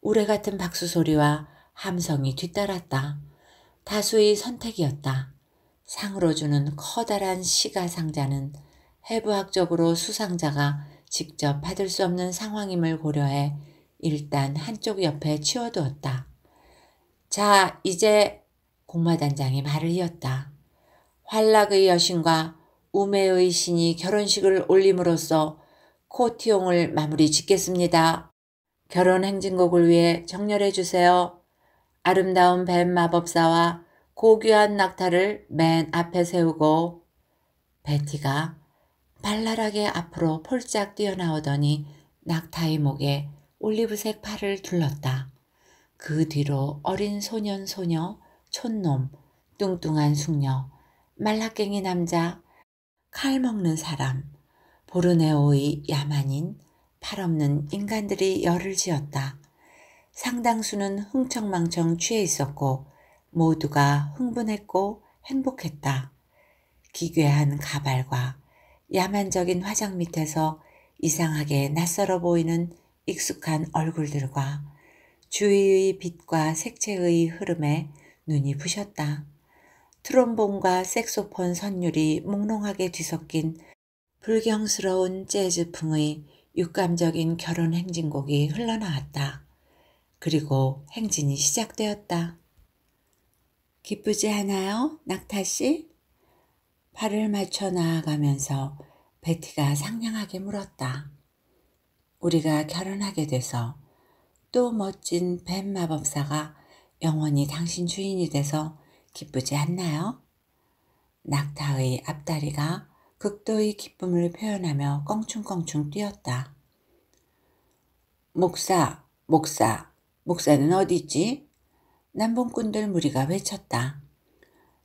우레 같은 박수 소리와 함성이 뒤따랐다. 다수의 선택이었다. 상으로 주는 커다란 시가 상자는 해부학적으로 수상자가 직접 받을 수 없는 상황임을 고려해 일단 한쪽 옆에 치워두었다. 자, 이제 공마단장이 말을 이었다. 환락의 여신과 우매의 신이 결혼식을 올림으로써 코티용을 마무리 짓겠습니다. 결혼 행진곡을 위해 정렬해 주세요. 아름다운 뱀 마법사와 고귀한 낙타를 맨 앞에 세우고 베티가 발랄하게 앞으로 폴짝 뛰어나오더니 낙타의 목에 올리브색 팔을 둘렀다. 그 뒤로 어린 소년 소녀, 촌놈, 뚱뚱한 숙녀, 말라깽이 남자, 칼 먹는 사람, 보르네오의 야만인, 팔없는 인간들이 열을 지었다. 상당수는 흥청망청 취해 있었고 모두가 흥분했고 행복했다. 기괴한 가발과 야만적인 화장 밑에서 이상하게 낯설어 보이는 익숙한 얼굴들과 주위의 빛과 색채의 흐름에 눈이 부셨다. 트롬본과 색소폰 선율이 몽롱하게 뒤섞인 불경스러운 재즈풍의 육감적인 결혼 행진곡이 흘러나왔다. 그리고 행진이 시작되었다. 기쁘지 않아요, 낙타씨? 팔을 맞춰 나아가면서 베티가 상냥하게 물었다. 우리가 결혼하게 돼서 또 멋진 뱀 마법사가 영원히 당신 주인이 돼서 기쁘지 않나요? 낙타의 앞다리가 극도의 기쁨을 표현하며 껑충껑충 뛰었다. 목사, 목사, 목사는 어디 있지? 남봉꾼들 무리가 외쳤다.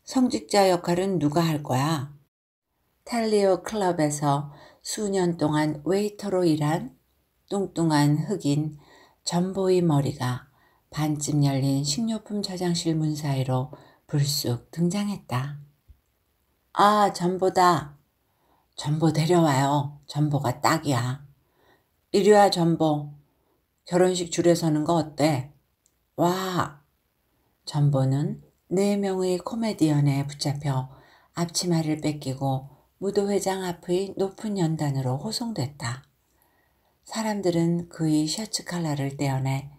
성직자 역할은 누가 할 거야? 탈리오 클럽에서 수년 동안 웨이터로 일한 뚱뚱한 흑인 전보이 머리가 반쯤 열린 식료품 저장실 문 사이로 불쑥 등장했다. 아, 전보다. 전보 데려와요. 전보가 딱이야. 이리 와, 전보. 결혼식 줄에 서는 거 어때? 와, 전보는 네 명의 코미디언에 붙잡혀 앞치마를 뺏기고 무도회장 앞의 높은 연단으로 호송됐다. 사람들은 그의 셔츠 칼라를 떼어내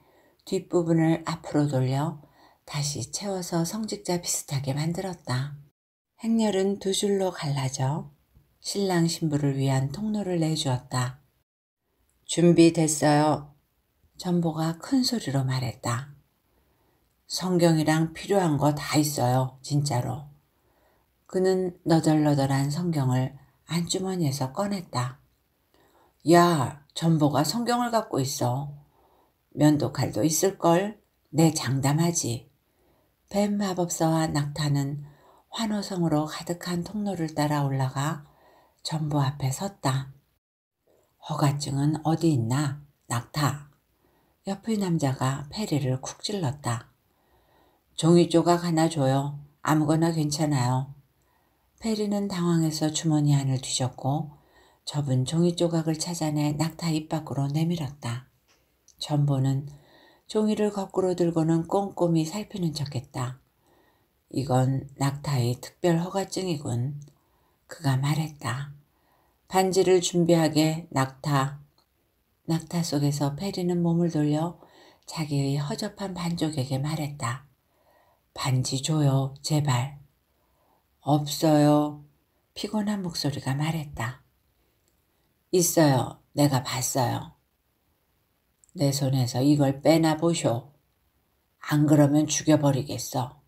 뒷부분을 앞으로 돌려 다시 채워서 성직자 비슷하게 만들었다. 행렬은 두 줄로 갈라져 신랑 신부를 위한 통로를 내주었다. 준비됐어요. 전보가 큰 소리로 말했다. 성경이랑 필요한 거 다 있어요. 진짜로. 그는 너덜너덜한 성경을 안주머니에서 꺼냈다. 야, 전보가 성경을 갖고 있어. 면도칼도 있을걸? 내 장담하지. 뱀 마법사와 낙타는 환호성으로 가득한 통로를 따라 올라가 전보 앞에 섰다. 허가증은 어디 있나? 낙타. 옆의 남자가 페리를 쿡 찔렀다. 종이 조각 하나 줘요. 아무거나 괜찮아요. 페리는 당황해서 주머니 안을 뒤졌고 접은 종이 조각을 찾아내 낙타 입 밖으로 내밀었다. 전보는 종이를 거꾸로 들고는 꼼꼼히 살피는 척했다. 이건 낙타의 특별 허가증이군. 그가 말했다. 반지를 준비하게 낙타. 낙타 속에서 페리는 몸을 돌려 자기의 허접한 반쪽에게 말했다. 반지 줘요, 제발. 없어요. 피곤한 목소리가 말했다. 있어요. 내가 봤어요. 내 손에서 이걸 빼나 보쇼. 안 그러면 죽여버리겠어.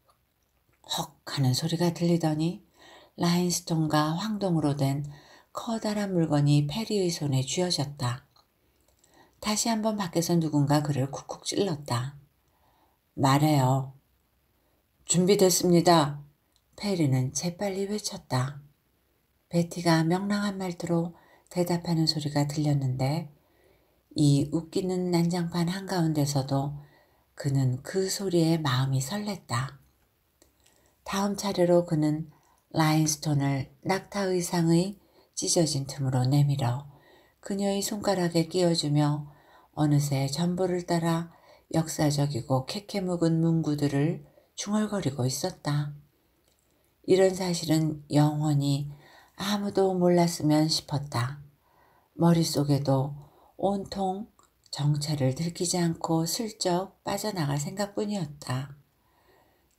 헉 하는 소리가 들리더니 라인스톤과 황동으로 된 커다란 물건이 페리의 손에 쥐어졌다. 다시 한번 밖에서 누군가 그를 쿡쿡 찔렀다. 말해요. 준비됐습니다. 페리는 재빨리 외쳤다. 베티가 명랑한 말투로 대답하는 소리가 들렸는데 이 웃기는 난장판 한가운데서도 그는 그 소리에 마음이 설렜다. 다음 차례로 그는 라인스톤을 낙타 의상의 찢어진 틈으로 내밀어 그녀의 손가락에 끼워주며 어느새 전보를 따라 역사적이고 캐캐 묵은 문구들을 중얼거리고 있었다. 이런 사실은 영원히 아무도 몰랐으면 싶었다. 머릿속에도 온통 정체를 들키지 않고 슬쩍 빠져나갈 생각뿐이었다.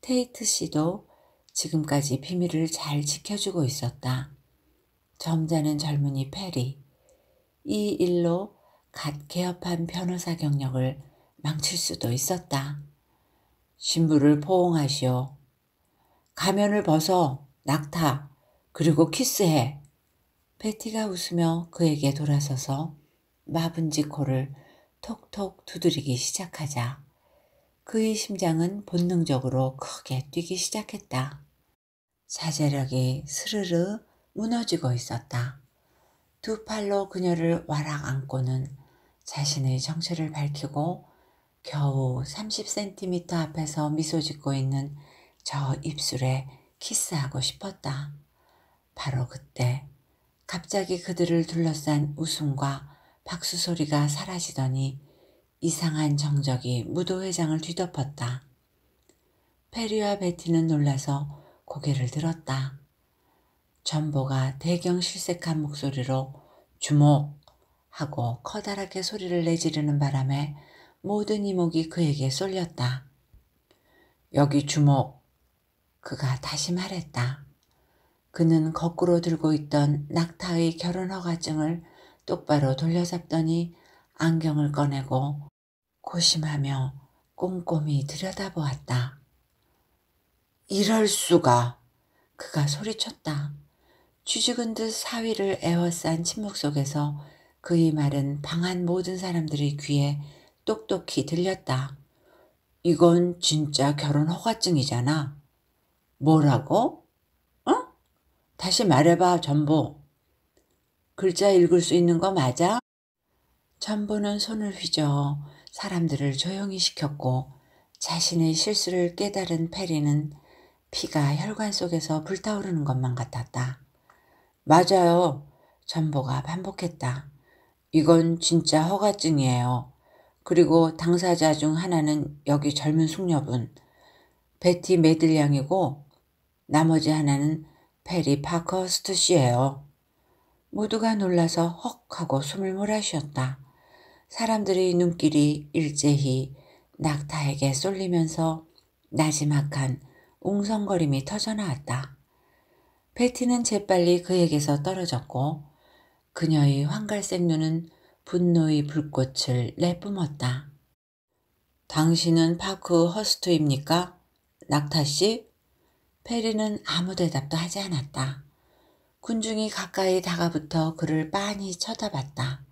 테이트 씨도 지금까지 비밀을 잘 지켜주고 있었다. 점잖은 젊은이 페리. 이 일로 갓 개업한 변호사 경력을 망칠 수도 있었다. 신부를 포옹하시오. 가면을 벗어 낙타 그리고 키스해. 패티가 웃으며 그에게 돌아서서 마분지 코를 톡톡 두드리기 시작하자 그의 심장은 본능적으로 크게 뛰기 시작했다. 사제력이 스르르 무너지고 있었다. 두 팔로 그녀를 와락 안고는 자신의 정체를 밝히고 겨우 30cm 앞에서 미소 짓고 있는 저 입술에 키스하고 싶었다. 바로 그때 갑자기 그들을 둘러싼 웃음과 박수 소리가 사라지더니 이상한 정적이 무도회장을 뒤덮었다. 페리와 베티는 놀라서 고개를 들었다. 전보가 대경실색한 목소리로 주목! 하고 커다랗게 소리를 내지르는 바람에 모든 이목이 그에게 쏠렸다. 여기 주먹. 그가 다시 말했다. 그는 거꾸로 들고 있던 낙타의 결혼 허가증을 똑바로 돌려잡더니 안경을 꺼내고 고심하며 꼼꼼히 들여다보았다. 이럴 수가! 그가 소리쳤다. 쥐죽은 듯 사위를 에워싼 침묵 속에서 그의 말은 방한 모든 사람들의 귀에 똑똑히 들렸다. 이건 진짜 결혼 허가증이잖아. 뭐라고? 응? 어? 다시 말해봐, 전보. 글자 읽을 수 있는 거 맞아? 전보는 손을 휘저 사람들을 조용히 시켰고 자신의 실수를 깨달은 페리는 피가 혈관 속에서 불타오르는 것만 같았다. 맞아요. 전보가 반복했다. 이건 진짜 허가증이에요. 그리고 당사자 중 하나는 여기 젊은 숙녀분 베티 메들량이고 나머지 하나는 페리 파커 스투시예요. 모두가 놀라서 헉 하고 숨을 몰아쉬었다. 사람들의 눈길이 일제히 낙타에게 쏠리면서 나지막한 웅성거림이 터져나왔다. 베티는 재빨리 그에게서 떨어졌고 그녀의 황갈색 눈은 분노의 불꽃을 내뿜었다. 당신은 파크 허스트입니까? 낙타씨? 페리는 아무 대답도 하지 않았다. 군중이 가까이 다가붙어 그를 빤히 쳐다봤다.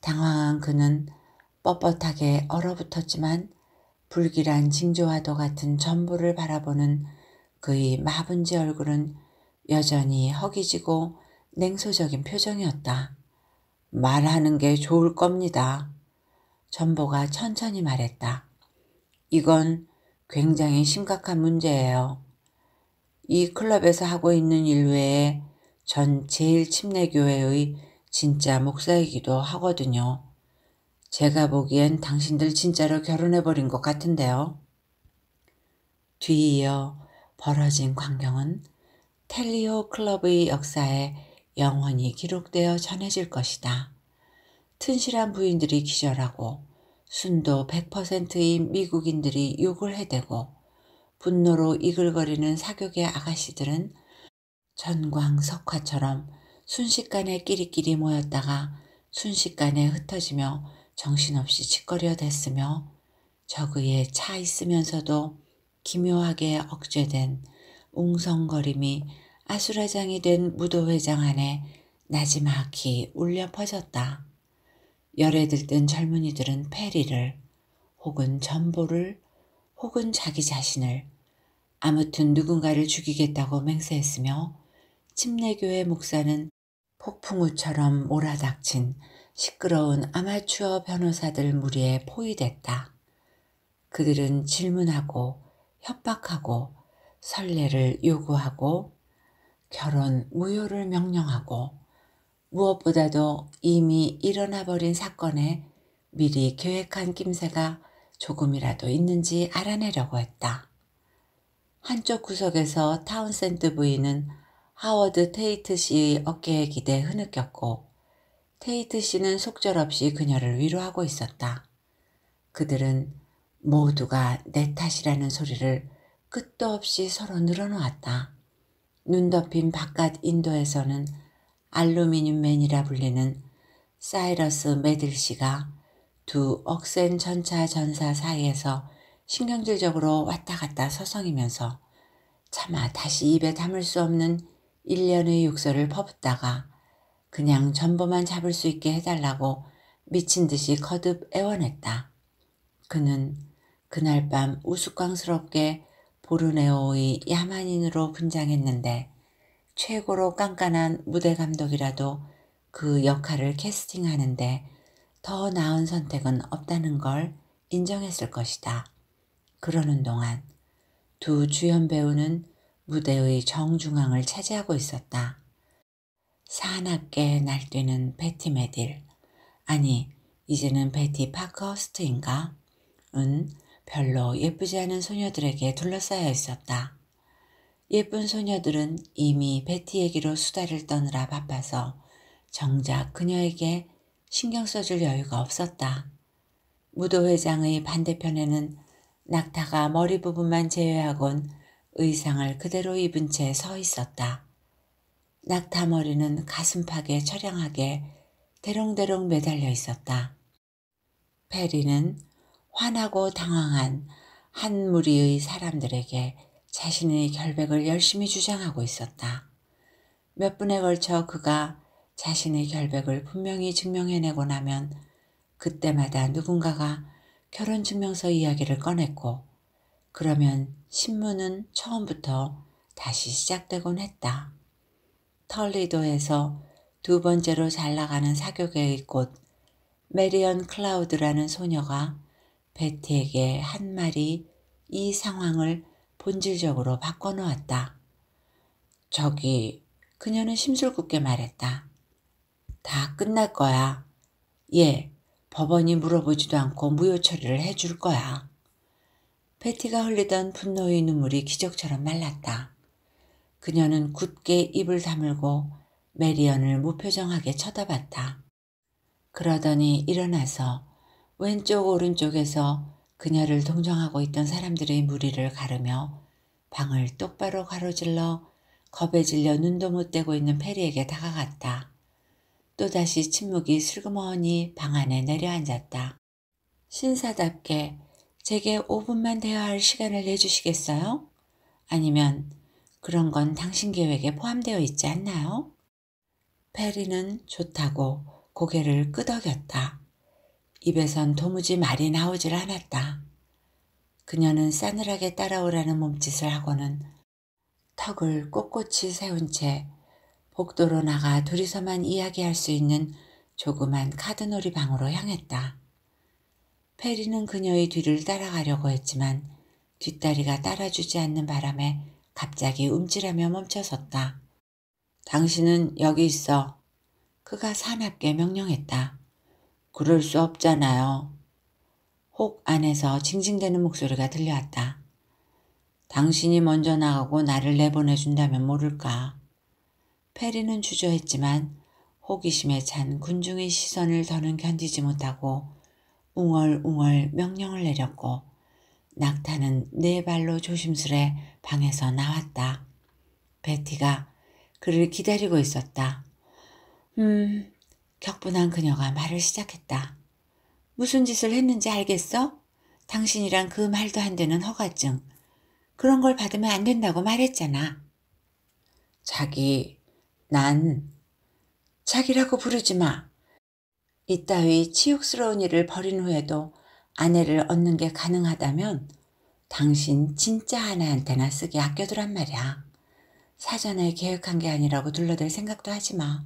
당황한 그는 뻣뻣하게 얼어붙었지만 불길한 징조와도 같은 전부를 바라보는 그의 마분지 얼굴은 여전히 허기지고 냉소적인 표정이었다. 말하는 게 좋을 겁니다. 전보가 천천히 말했다. 이건 굉장히 심각한 문제예요. 이 클럽에서 하고 있는 일 외에 전 제일침례교회의 진짜 목사이기도 하거든요. 제가 보기엔 당신들 진짜로 결혼해버린 것 같은데요. 뒤이어 벌어진 광경은 텔리오 클럽의 역사에 영원히 기록되어 전해질 것이다. 튼실한 부인들이 기절하고 순도 100%인 미국인들이 욕을 해대고 분노로 이글거리는 사교계 아가씨들은 전광석화처럼 순식간에 끼리끼리 모였다가 순식간에 흩어지며 정신없이 짓거려 댔으며 저그에 차 있으면서도 기묘하게 억제된 웅성거림이 아수라장이 된 무도회장 안에 나지막히 울려 퍼졌다. 열에 들뜬 젊은이들은 페리를 혹은 전보를 혹은 자기 자신을 아무튼 누군가를 죽이겠다고 맹세했으며 침례교회 목사는 폭풍우처럼 몰아닥친 시끄러운 아마추어 변호사들 무리에 포위됐다. 그들은 질문하고 협박하고 설례를 요구하고 결혼 우효를 명령하고 무엇보다도 이미 일어나 버린 사건에 미리 계획한 낌새가 조금이라도 있는지 알아내려고 했다. 한쪽 구석에서 타운센트 부인은 하워드 테이트 씨의 어깨에 기대 흐느꼈고 테이트 씨는 속절없이 그녀를 위로하고 있었다. 그들은 모두가 내 탓이라는 소리를 끝도 없이 서로 늘어놓았다. 눈 덮인 바깥 인도에서는 알루미늄맨이라 불리는 사이러스 메들 씨가 두 억센 전차 전사 사이에서 신경질적으로 왔다 갔다 서성이면서 차마 다시 입에 담을 수 없는 일련의 욕설을 퍼붓다가 그냥 전보만 잡을 수 있게 해달라고 미친 듯이 거듭 애원했다. 그는 그날 밤 우스꽝스럽게 보르네오의 야만인으로 분장했는데 최고로 깐깐한 무대 감독이라도 그 역할을 캐스팅하는데 더 나은 선택은 없다는 걸 인정했을 것이다. 그러는 동안 두 주연 배우는 무대의 정중앙을 차지하고 있었다. 사납게 날뛰는 베티 메딜. 아니, 이제는 베티 파커스트인가? 은 별로 예쁘지 않은 소녀들에게 둘러싸여 있었다. 예쁜 소녀들은 이미 베티에게로 수다를 떠느라 바빠서 정작 그녀에게 신경 써줄 여유가 없었다. 무도회장의 반대편에는 낙타가 머리 부분만 제외하곤 의상을 그대로 입은 채 서 있었다. 낙타 머리는 가슴팍에 처량하게 대롱대롱 매달려 있었다. 페리는 화나고 당황한 한 무리의 사람들에게 자신의 결백을 열심히 주장하고 있었다. 몇 분에 걸쳐 그가 자신의 결백을 분명히 증명해내고 나면 그때마다 누군가가 결혼증명서 이야기를 꺼냈고 그러면 신문은 처음부터 다시 시작되곤 했다. 털리도에서 두 번째로 잘 나가는 사교계의 꽃 메리언 클라우드라는 소녀가 베티에게 한 말이 이 상황을 본질적으로 바꿔놓았다. 저기, 그녀는 심술궂게 말했다. 다 끝날 거야. 예, 법원이 물어보지도 않고 무효 처리를 해줄 거야. 베티가 흘리던 분노의 눈물이 기적처럼 말랐다. 그녀는 굳게 입을 다물고 메리언을 무표정하게 쳐다봤다. 그러더니 일어나서 왼쪽 오른쪽에서 그녀를 동정하고 있던 사람들의 무리를 가르며 방을 똑바로 가로질러 겁에 질려 눈도 못 떼고 있는 페리에게 다가갔다. 또다시 침묵이 슬그머니 방 안에 내려앉았다. 신사답게 제게 5분만 대화할 시간을 내주시겠어요? 아니면 그런 건 당신 계획에 포함되어 있지 않나요? 페리는 좋다고 고개를 끄덕였다. 입에선 도무지 말이 나오질 않았다. 그녀는 싸늘하게 따라오라는 몸짓을 하고는 턱을 꼿꼿이 세운 채 복도로 나가 둘이서만 이야기할 수 있는 조그만 카드놀이 방으로 향했다. 페리는 그녀의 뒤를 따라가려고 했지만 뒷다리가 따라주지 않는 바람에 갑자기 움찔하며 멈춰섰다. 당신은 여기 있어. 그가 사납게 명령했다. 그럴 수 없잖아요. 혹 안에서 징징대는 목소리가 들려왔다. 당신이 먼저 나가고 나를 내보내준다면 모를까. 페리는 주저했지만 호기심에 찬 군중의 시선을 더는 견디지 못하고 웅얼웅얼 명령을 내렸고 낙타는 네 발로 조심스레 방에서 나왔다. 베티가 그를 기다리고 있었다. 음, 격분한 그녀가 말을 시작했다. 무슨 짓을 했는지 알겠어? 당신이랑 그 말도 안 되는 허가증. 그런 걸 받으면 안 된다고 말했잖아. 자기, 난 자기라고 부르지 마. 이따위 치욕스러운 일을 벌인 후에도 아내를 얻는 게 가능하다면 당신 진짜 아내한테나 쓰게 아껴두란 말이야. 사전에 계획한 게 아니라고 둘러댈 생각도 하지 마.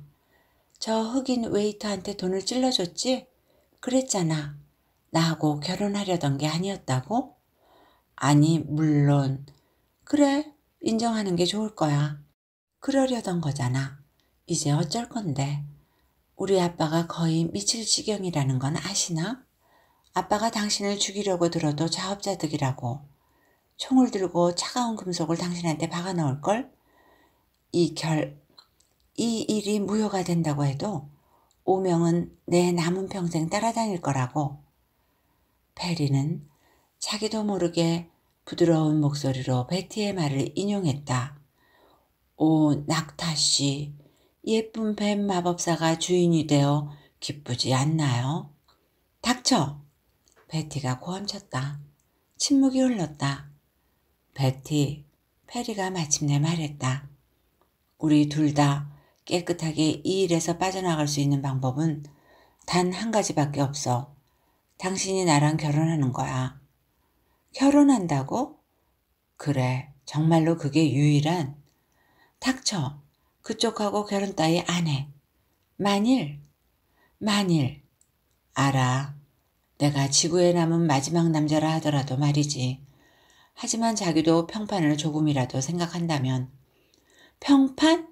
저 흑인 웨이터한테 돈을 찔러줬지? 그랬잖아. 나하고 결혼하려던 게 아니었다고? 아니, 물론. 그래, 인정하는 게 좋을 거야. 그러려던 거잖아. 이제 어쩔 건데. 우리 아빠가 거의 미칠 지경이라는 건 아시나? 아빠가 당신을 죽이려고 들어도 자업자득이라고. 총을 들고 차가운 금속을 당신한테 박아 넣을걸? 이 결, 이 일이 무효가 된다고 해도 오명은 내 남은 평생 따라다닐 거라고 페리는 자기도 모르게 부드러운 목소리로 베티의 말을 인용했다. 오 낙타씨 예쁜 뱀 마법사가 주인이 되어 기쁘지 않나요? 닥쳐! 베티가 고함쳤다. 침묵이 흘렀다. 베티, 페리가 마침내 말했다. 우리 둘다 깨끗하게 이 일에서 빠져나갈 수 있는 방법은 단 한 가지밖에 없어. 당신이 나랑 결혼하는 거야. 결혼한다고? 그래, 정말로 그게 유일한? 닥쳐. 그쪽하고 결혼 따위 안 해. 만일, 만일. 알아. 내가 지구에 남은 마지막 남자라 하더라도 말이지. 하지만 자기도 평판을 조금이라도 생각한다면. 평판?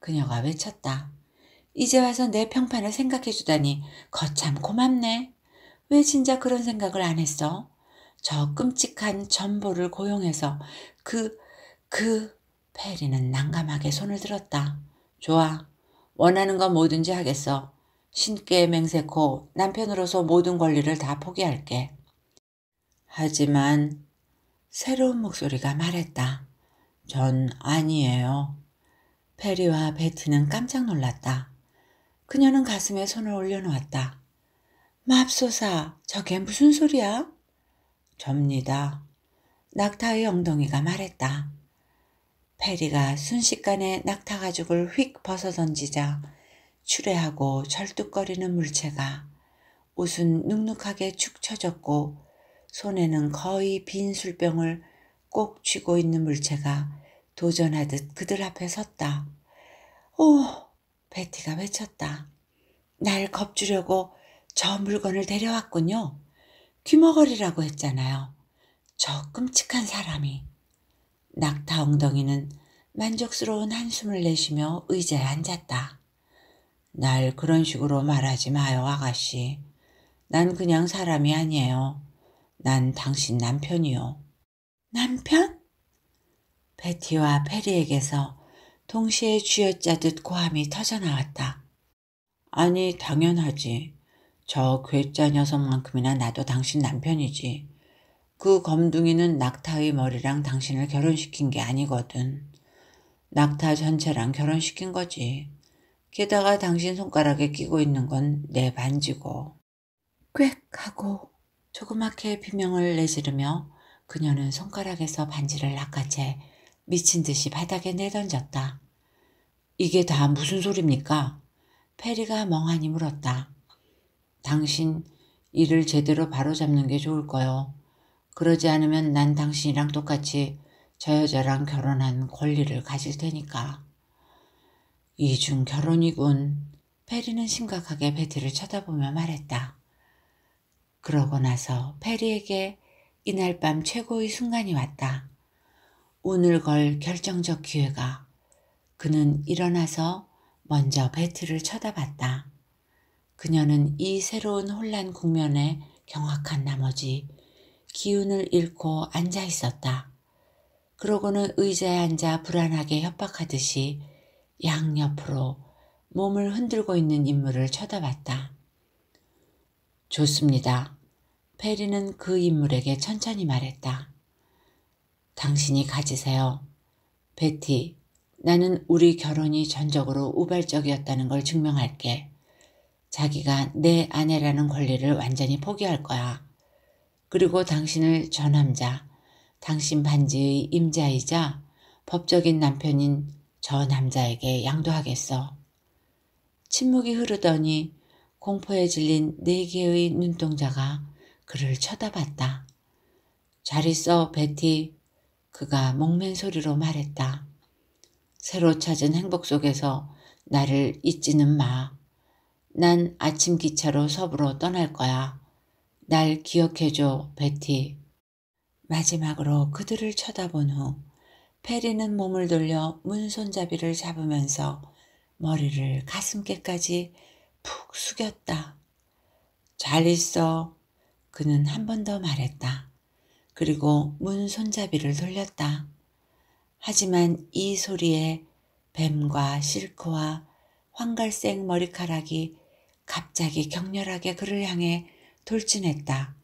그녀가 외쳤다. 이제 와서 내 평판을 생각해 주다니 거참 고맙네. 왜 진짜 그런 생각을 안 했어? 저 끔찍한 전보를 고용해서 그, 그, 페리는 난감하게 손을 들었다. 좋아. 원하는 건 뭐든지 하겠어. 신께 맹세코 남편으로서 모든 권리를 다 포기할게. 하지만 새로운 목소리가 말했다. 전 아니에요. 페리와 베트는 깜짝 놀랐다. 그녀는 가슴에 손을 올려놓았다. 맙소사, 저게 무슨 소리야? 접니다. 낙타의 엉덩이가 말했다. 페리가 순식간에 낙타 가죽을 휙 벗어 던지자 추레하고 절뚝거리는 물체가 옷은 눅눅하게 축 처졌고 손에는 거의 빈 술병을 꼭 쥐고 있는 물체가 도전하듯 그들 앞에 섰다. 오! 베티가 외쳤다. 날 겁주려고 저 물건을 데려왔군요. 귀머거리라고 했잖아요. 저 끔찍한 사람이. 낙타 엉덩이는 만족스러운 한숨을 내쉬며 의자에 앉았다. 날 그런 식으로 말하지 마요, 아가씨. 난 그냥 사람이 아니에요. 난 당신 남편이요. 남편? 베티와 페리에게서 동시에 쥐어짜듯 고함이 터져나왔다. 아니 당연하지. 저 괴짜 녀석만큼이나 나도 당신 남편이지. 그 검둥이는 낙타의 머리랑 당신을 결혼시킨 게 아니거든. 낙타 전체랑 결혼시킨 거지. 게다가 당신 손가락에 끼고 있는 건 내 반지고. 꽥 하고 조그맣게 비명을 내지르며 그녀는 손가락에서 반지를 낚아채 미친 듯이 바닥에 내던졌다. 이게 다 무슨 소리입니까 페리가 멍하니 물었다. 당신 이를 제대로 바로잡는 게 좋을 거요. 그러지 않으면 난 당신이랑 똑같이 저 여자랑 결혼한 권리를 가질 테니까. 이 중 결혼이군. 페리는 심각하게 베트를 쳐다보며 말했다. 그러고 나서 페리에게 이날 밤 최고의 순간이 왔다. 운을 걸 결정적 기회가 그는 일어나서 먼저 배트를 쳐다봤다. 그녀는 이 새로운 혼란 국면에 경악한 나머지 기운을 잃고 앉아 있었다. 그러고는 의자에 앉아 불안하게 협박하듯이 양옆으로 몸을 흔들고 있는 인물을 쳐다봤다. 좋습니다. 페리는 그 인물에게 천천히 말했다. 당신이 가지세요. 베티, 나는 우리 결혼이 전적으로 우발적이었다는 걸 증명할게. 자기가 내 아내라는 권리를 완전히 포기할 거야. 그리고 당신을 저 남자, 당신 반지의 임자이자 법적인 남편인 저 남자에게 양도하겠어. 침묵이 흐르더니 공포에 질린 네 개의 눈동자가 그를 쳐다봤다. 잘 있어, 베티. 그가 목맨 소리로 말했다. 새로 찾은 행복 속에서 나를 잊지는 마. 난 아침 기차로 서부로 떠날 거야. 날 기억해줘, 베티. 마지막으로 그들을 쳐다본 후 페리는 몸을 돌려 문 손잡이를 잡으면서 머리를 가슴께까지 푹 숙였다. 잘 있어. 그는 한 번 더 말했다. 그리고 문 손잡이를 돌렸다. 하지만 이 소리에 뱀과 실크와 황갈색 머리카락이 갑자기 격렬하게 그를 향해 돌진했다.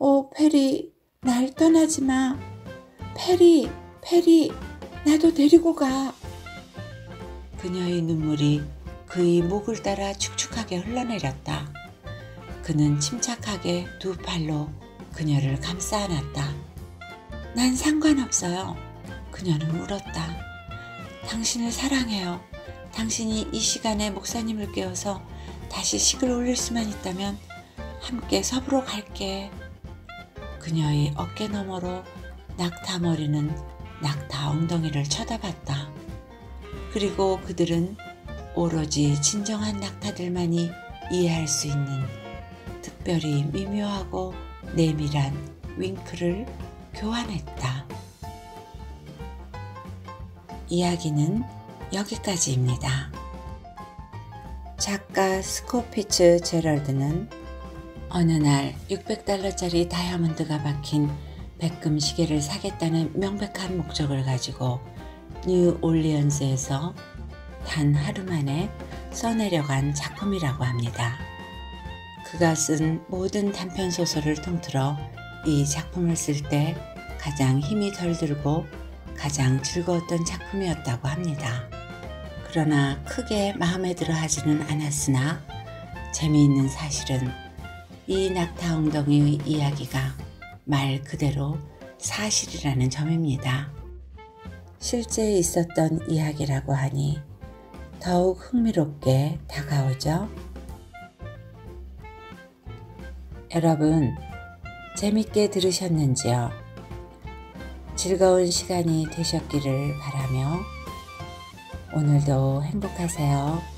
오 어, 페리 날 떠나지 마. 페리 페리 나도 데리고 가. 그녀의 눈물이 그의 목을 따라 축축하게 흘러내렸다. 그는 침착하게 두 팔로 그녀를 감싸 안았다. 난 상관없어요. 그녀는 울었다. 당신을 사랑해요. 당신이 이 시간에 목사님을 깨워서 다시 식을 올릴 수만 있다면 함께 섭으로 갈게. 그녀의 어깨 너머로 낙타 머리는 낙타 엉덩이를 쳐다봤다. 그리고 그들은 오로지 진정한 낙타들만이 이해할 수 있는 특별히 미묘하고 내밀한 윙크를 교환했다. 이야기는 여기까지입니다. 작가 스코피츠 제럴드는 어느 날 600달러짜리 다이아몬드가 박힌 백금 시계를 사겠다는 명백한 목적을 가지고 뉴올리언스에서 단 하루 만에 써내려간 작품이라고 합니다. 그가 쓴 모든 단편 소설을 통틀어 이 작품을 쓸 때 가장 힘이 덜 들고 가장 즐거웠던 작품이었다고 합니다. 그러나 크게 마음에 들어 하지는 않았으나 재미있는 사실은 이 낙타 엉덩이의 이야기가 말 그대로 사실이라는 점입니다. 실제 있었던 이야기라고 하니 더욱 흥미롭게 다가오죠. 여러분, 재밌게 들으셨는지요? 즐거운 시간이 되셨기를 바라며 오늘도 행복하세요.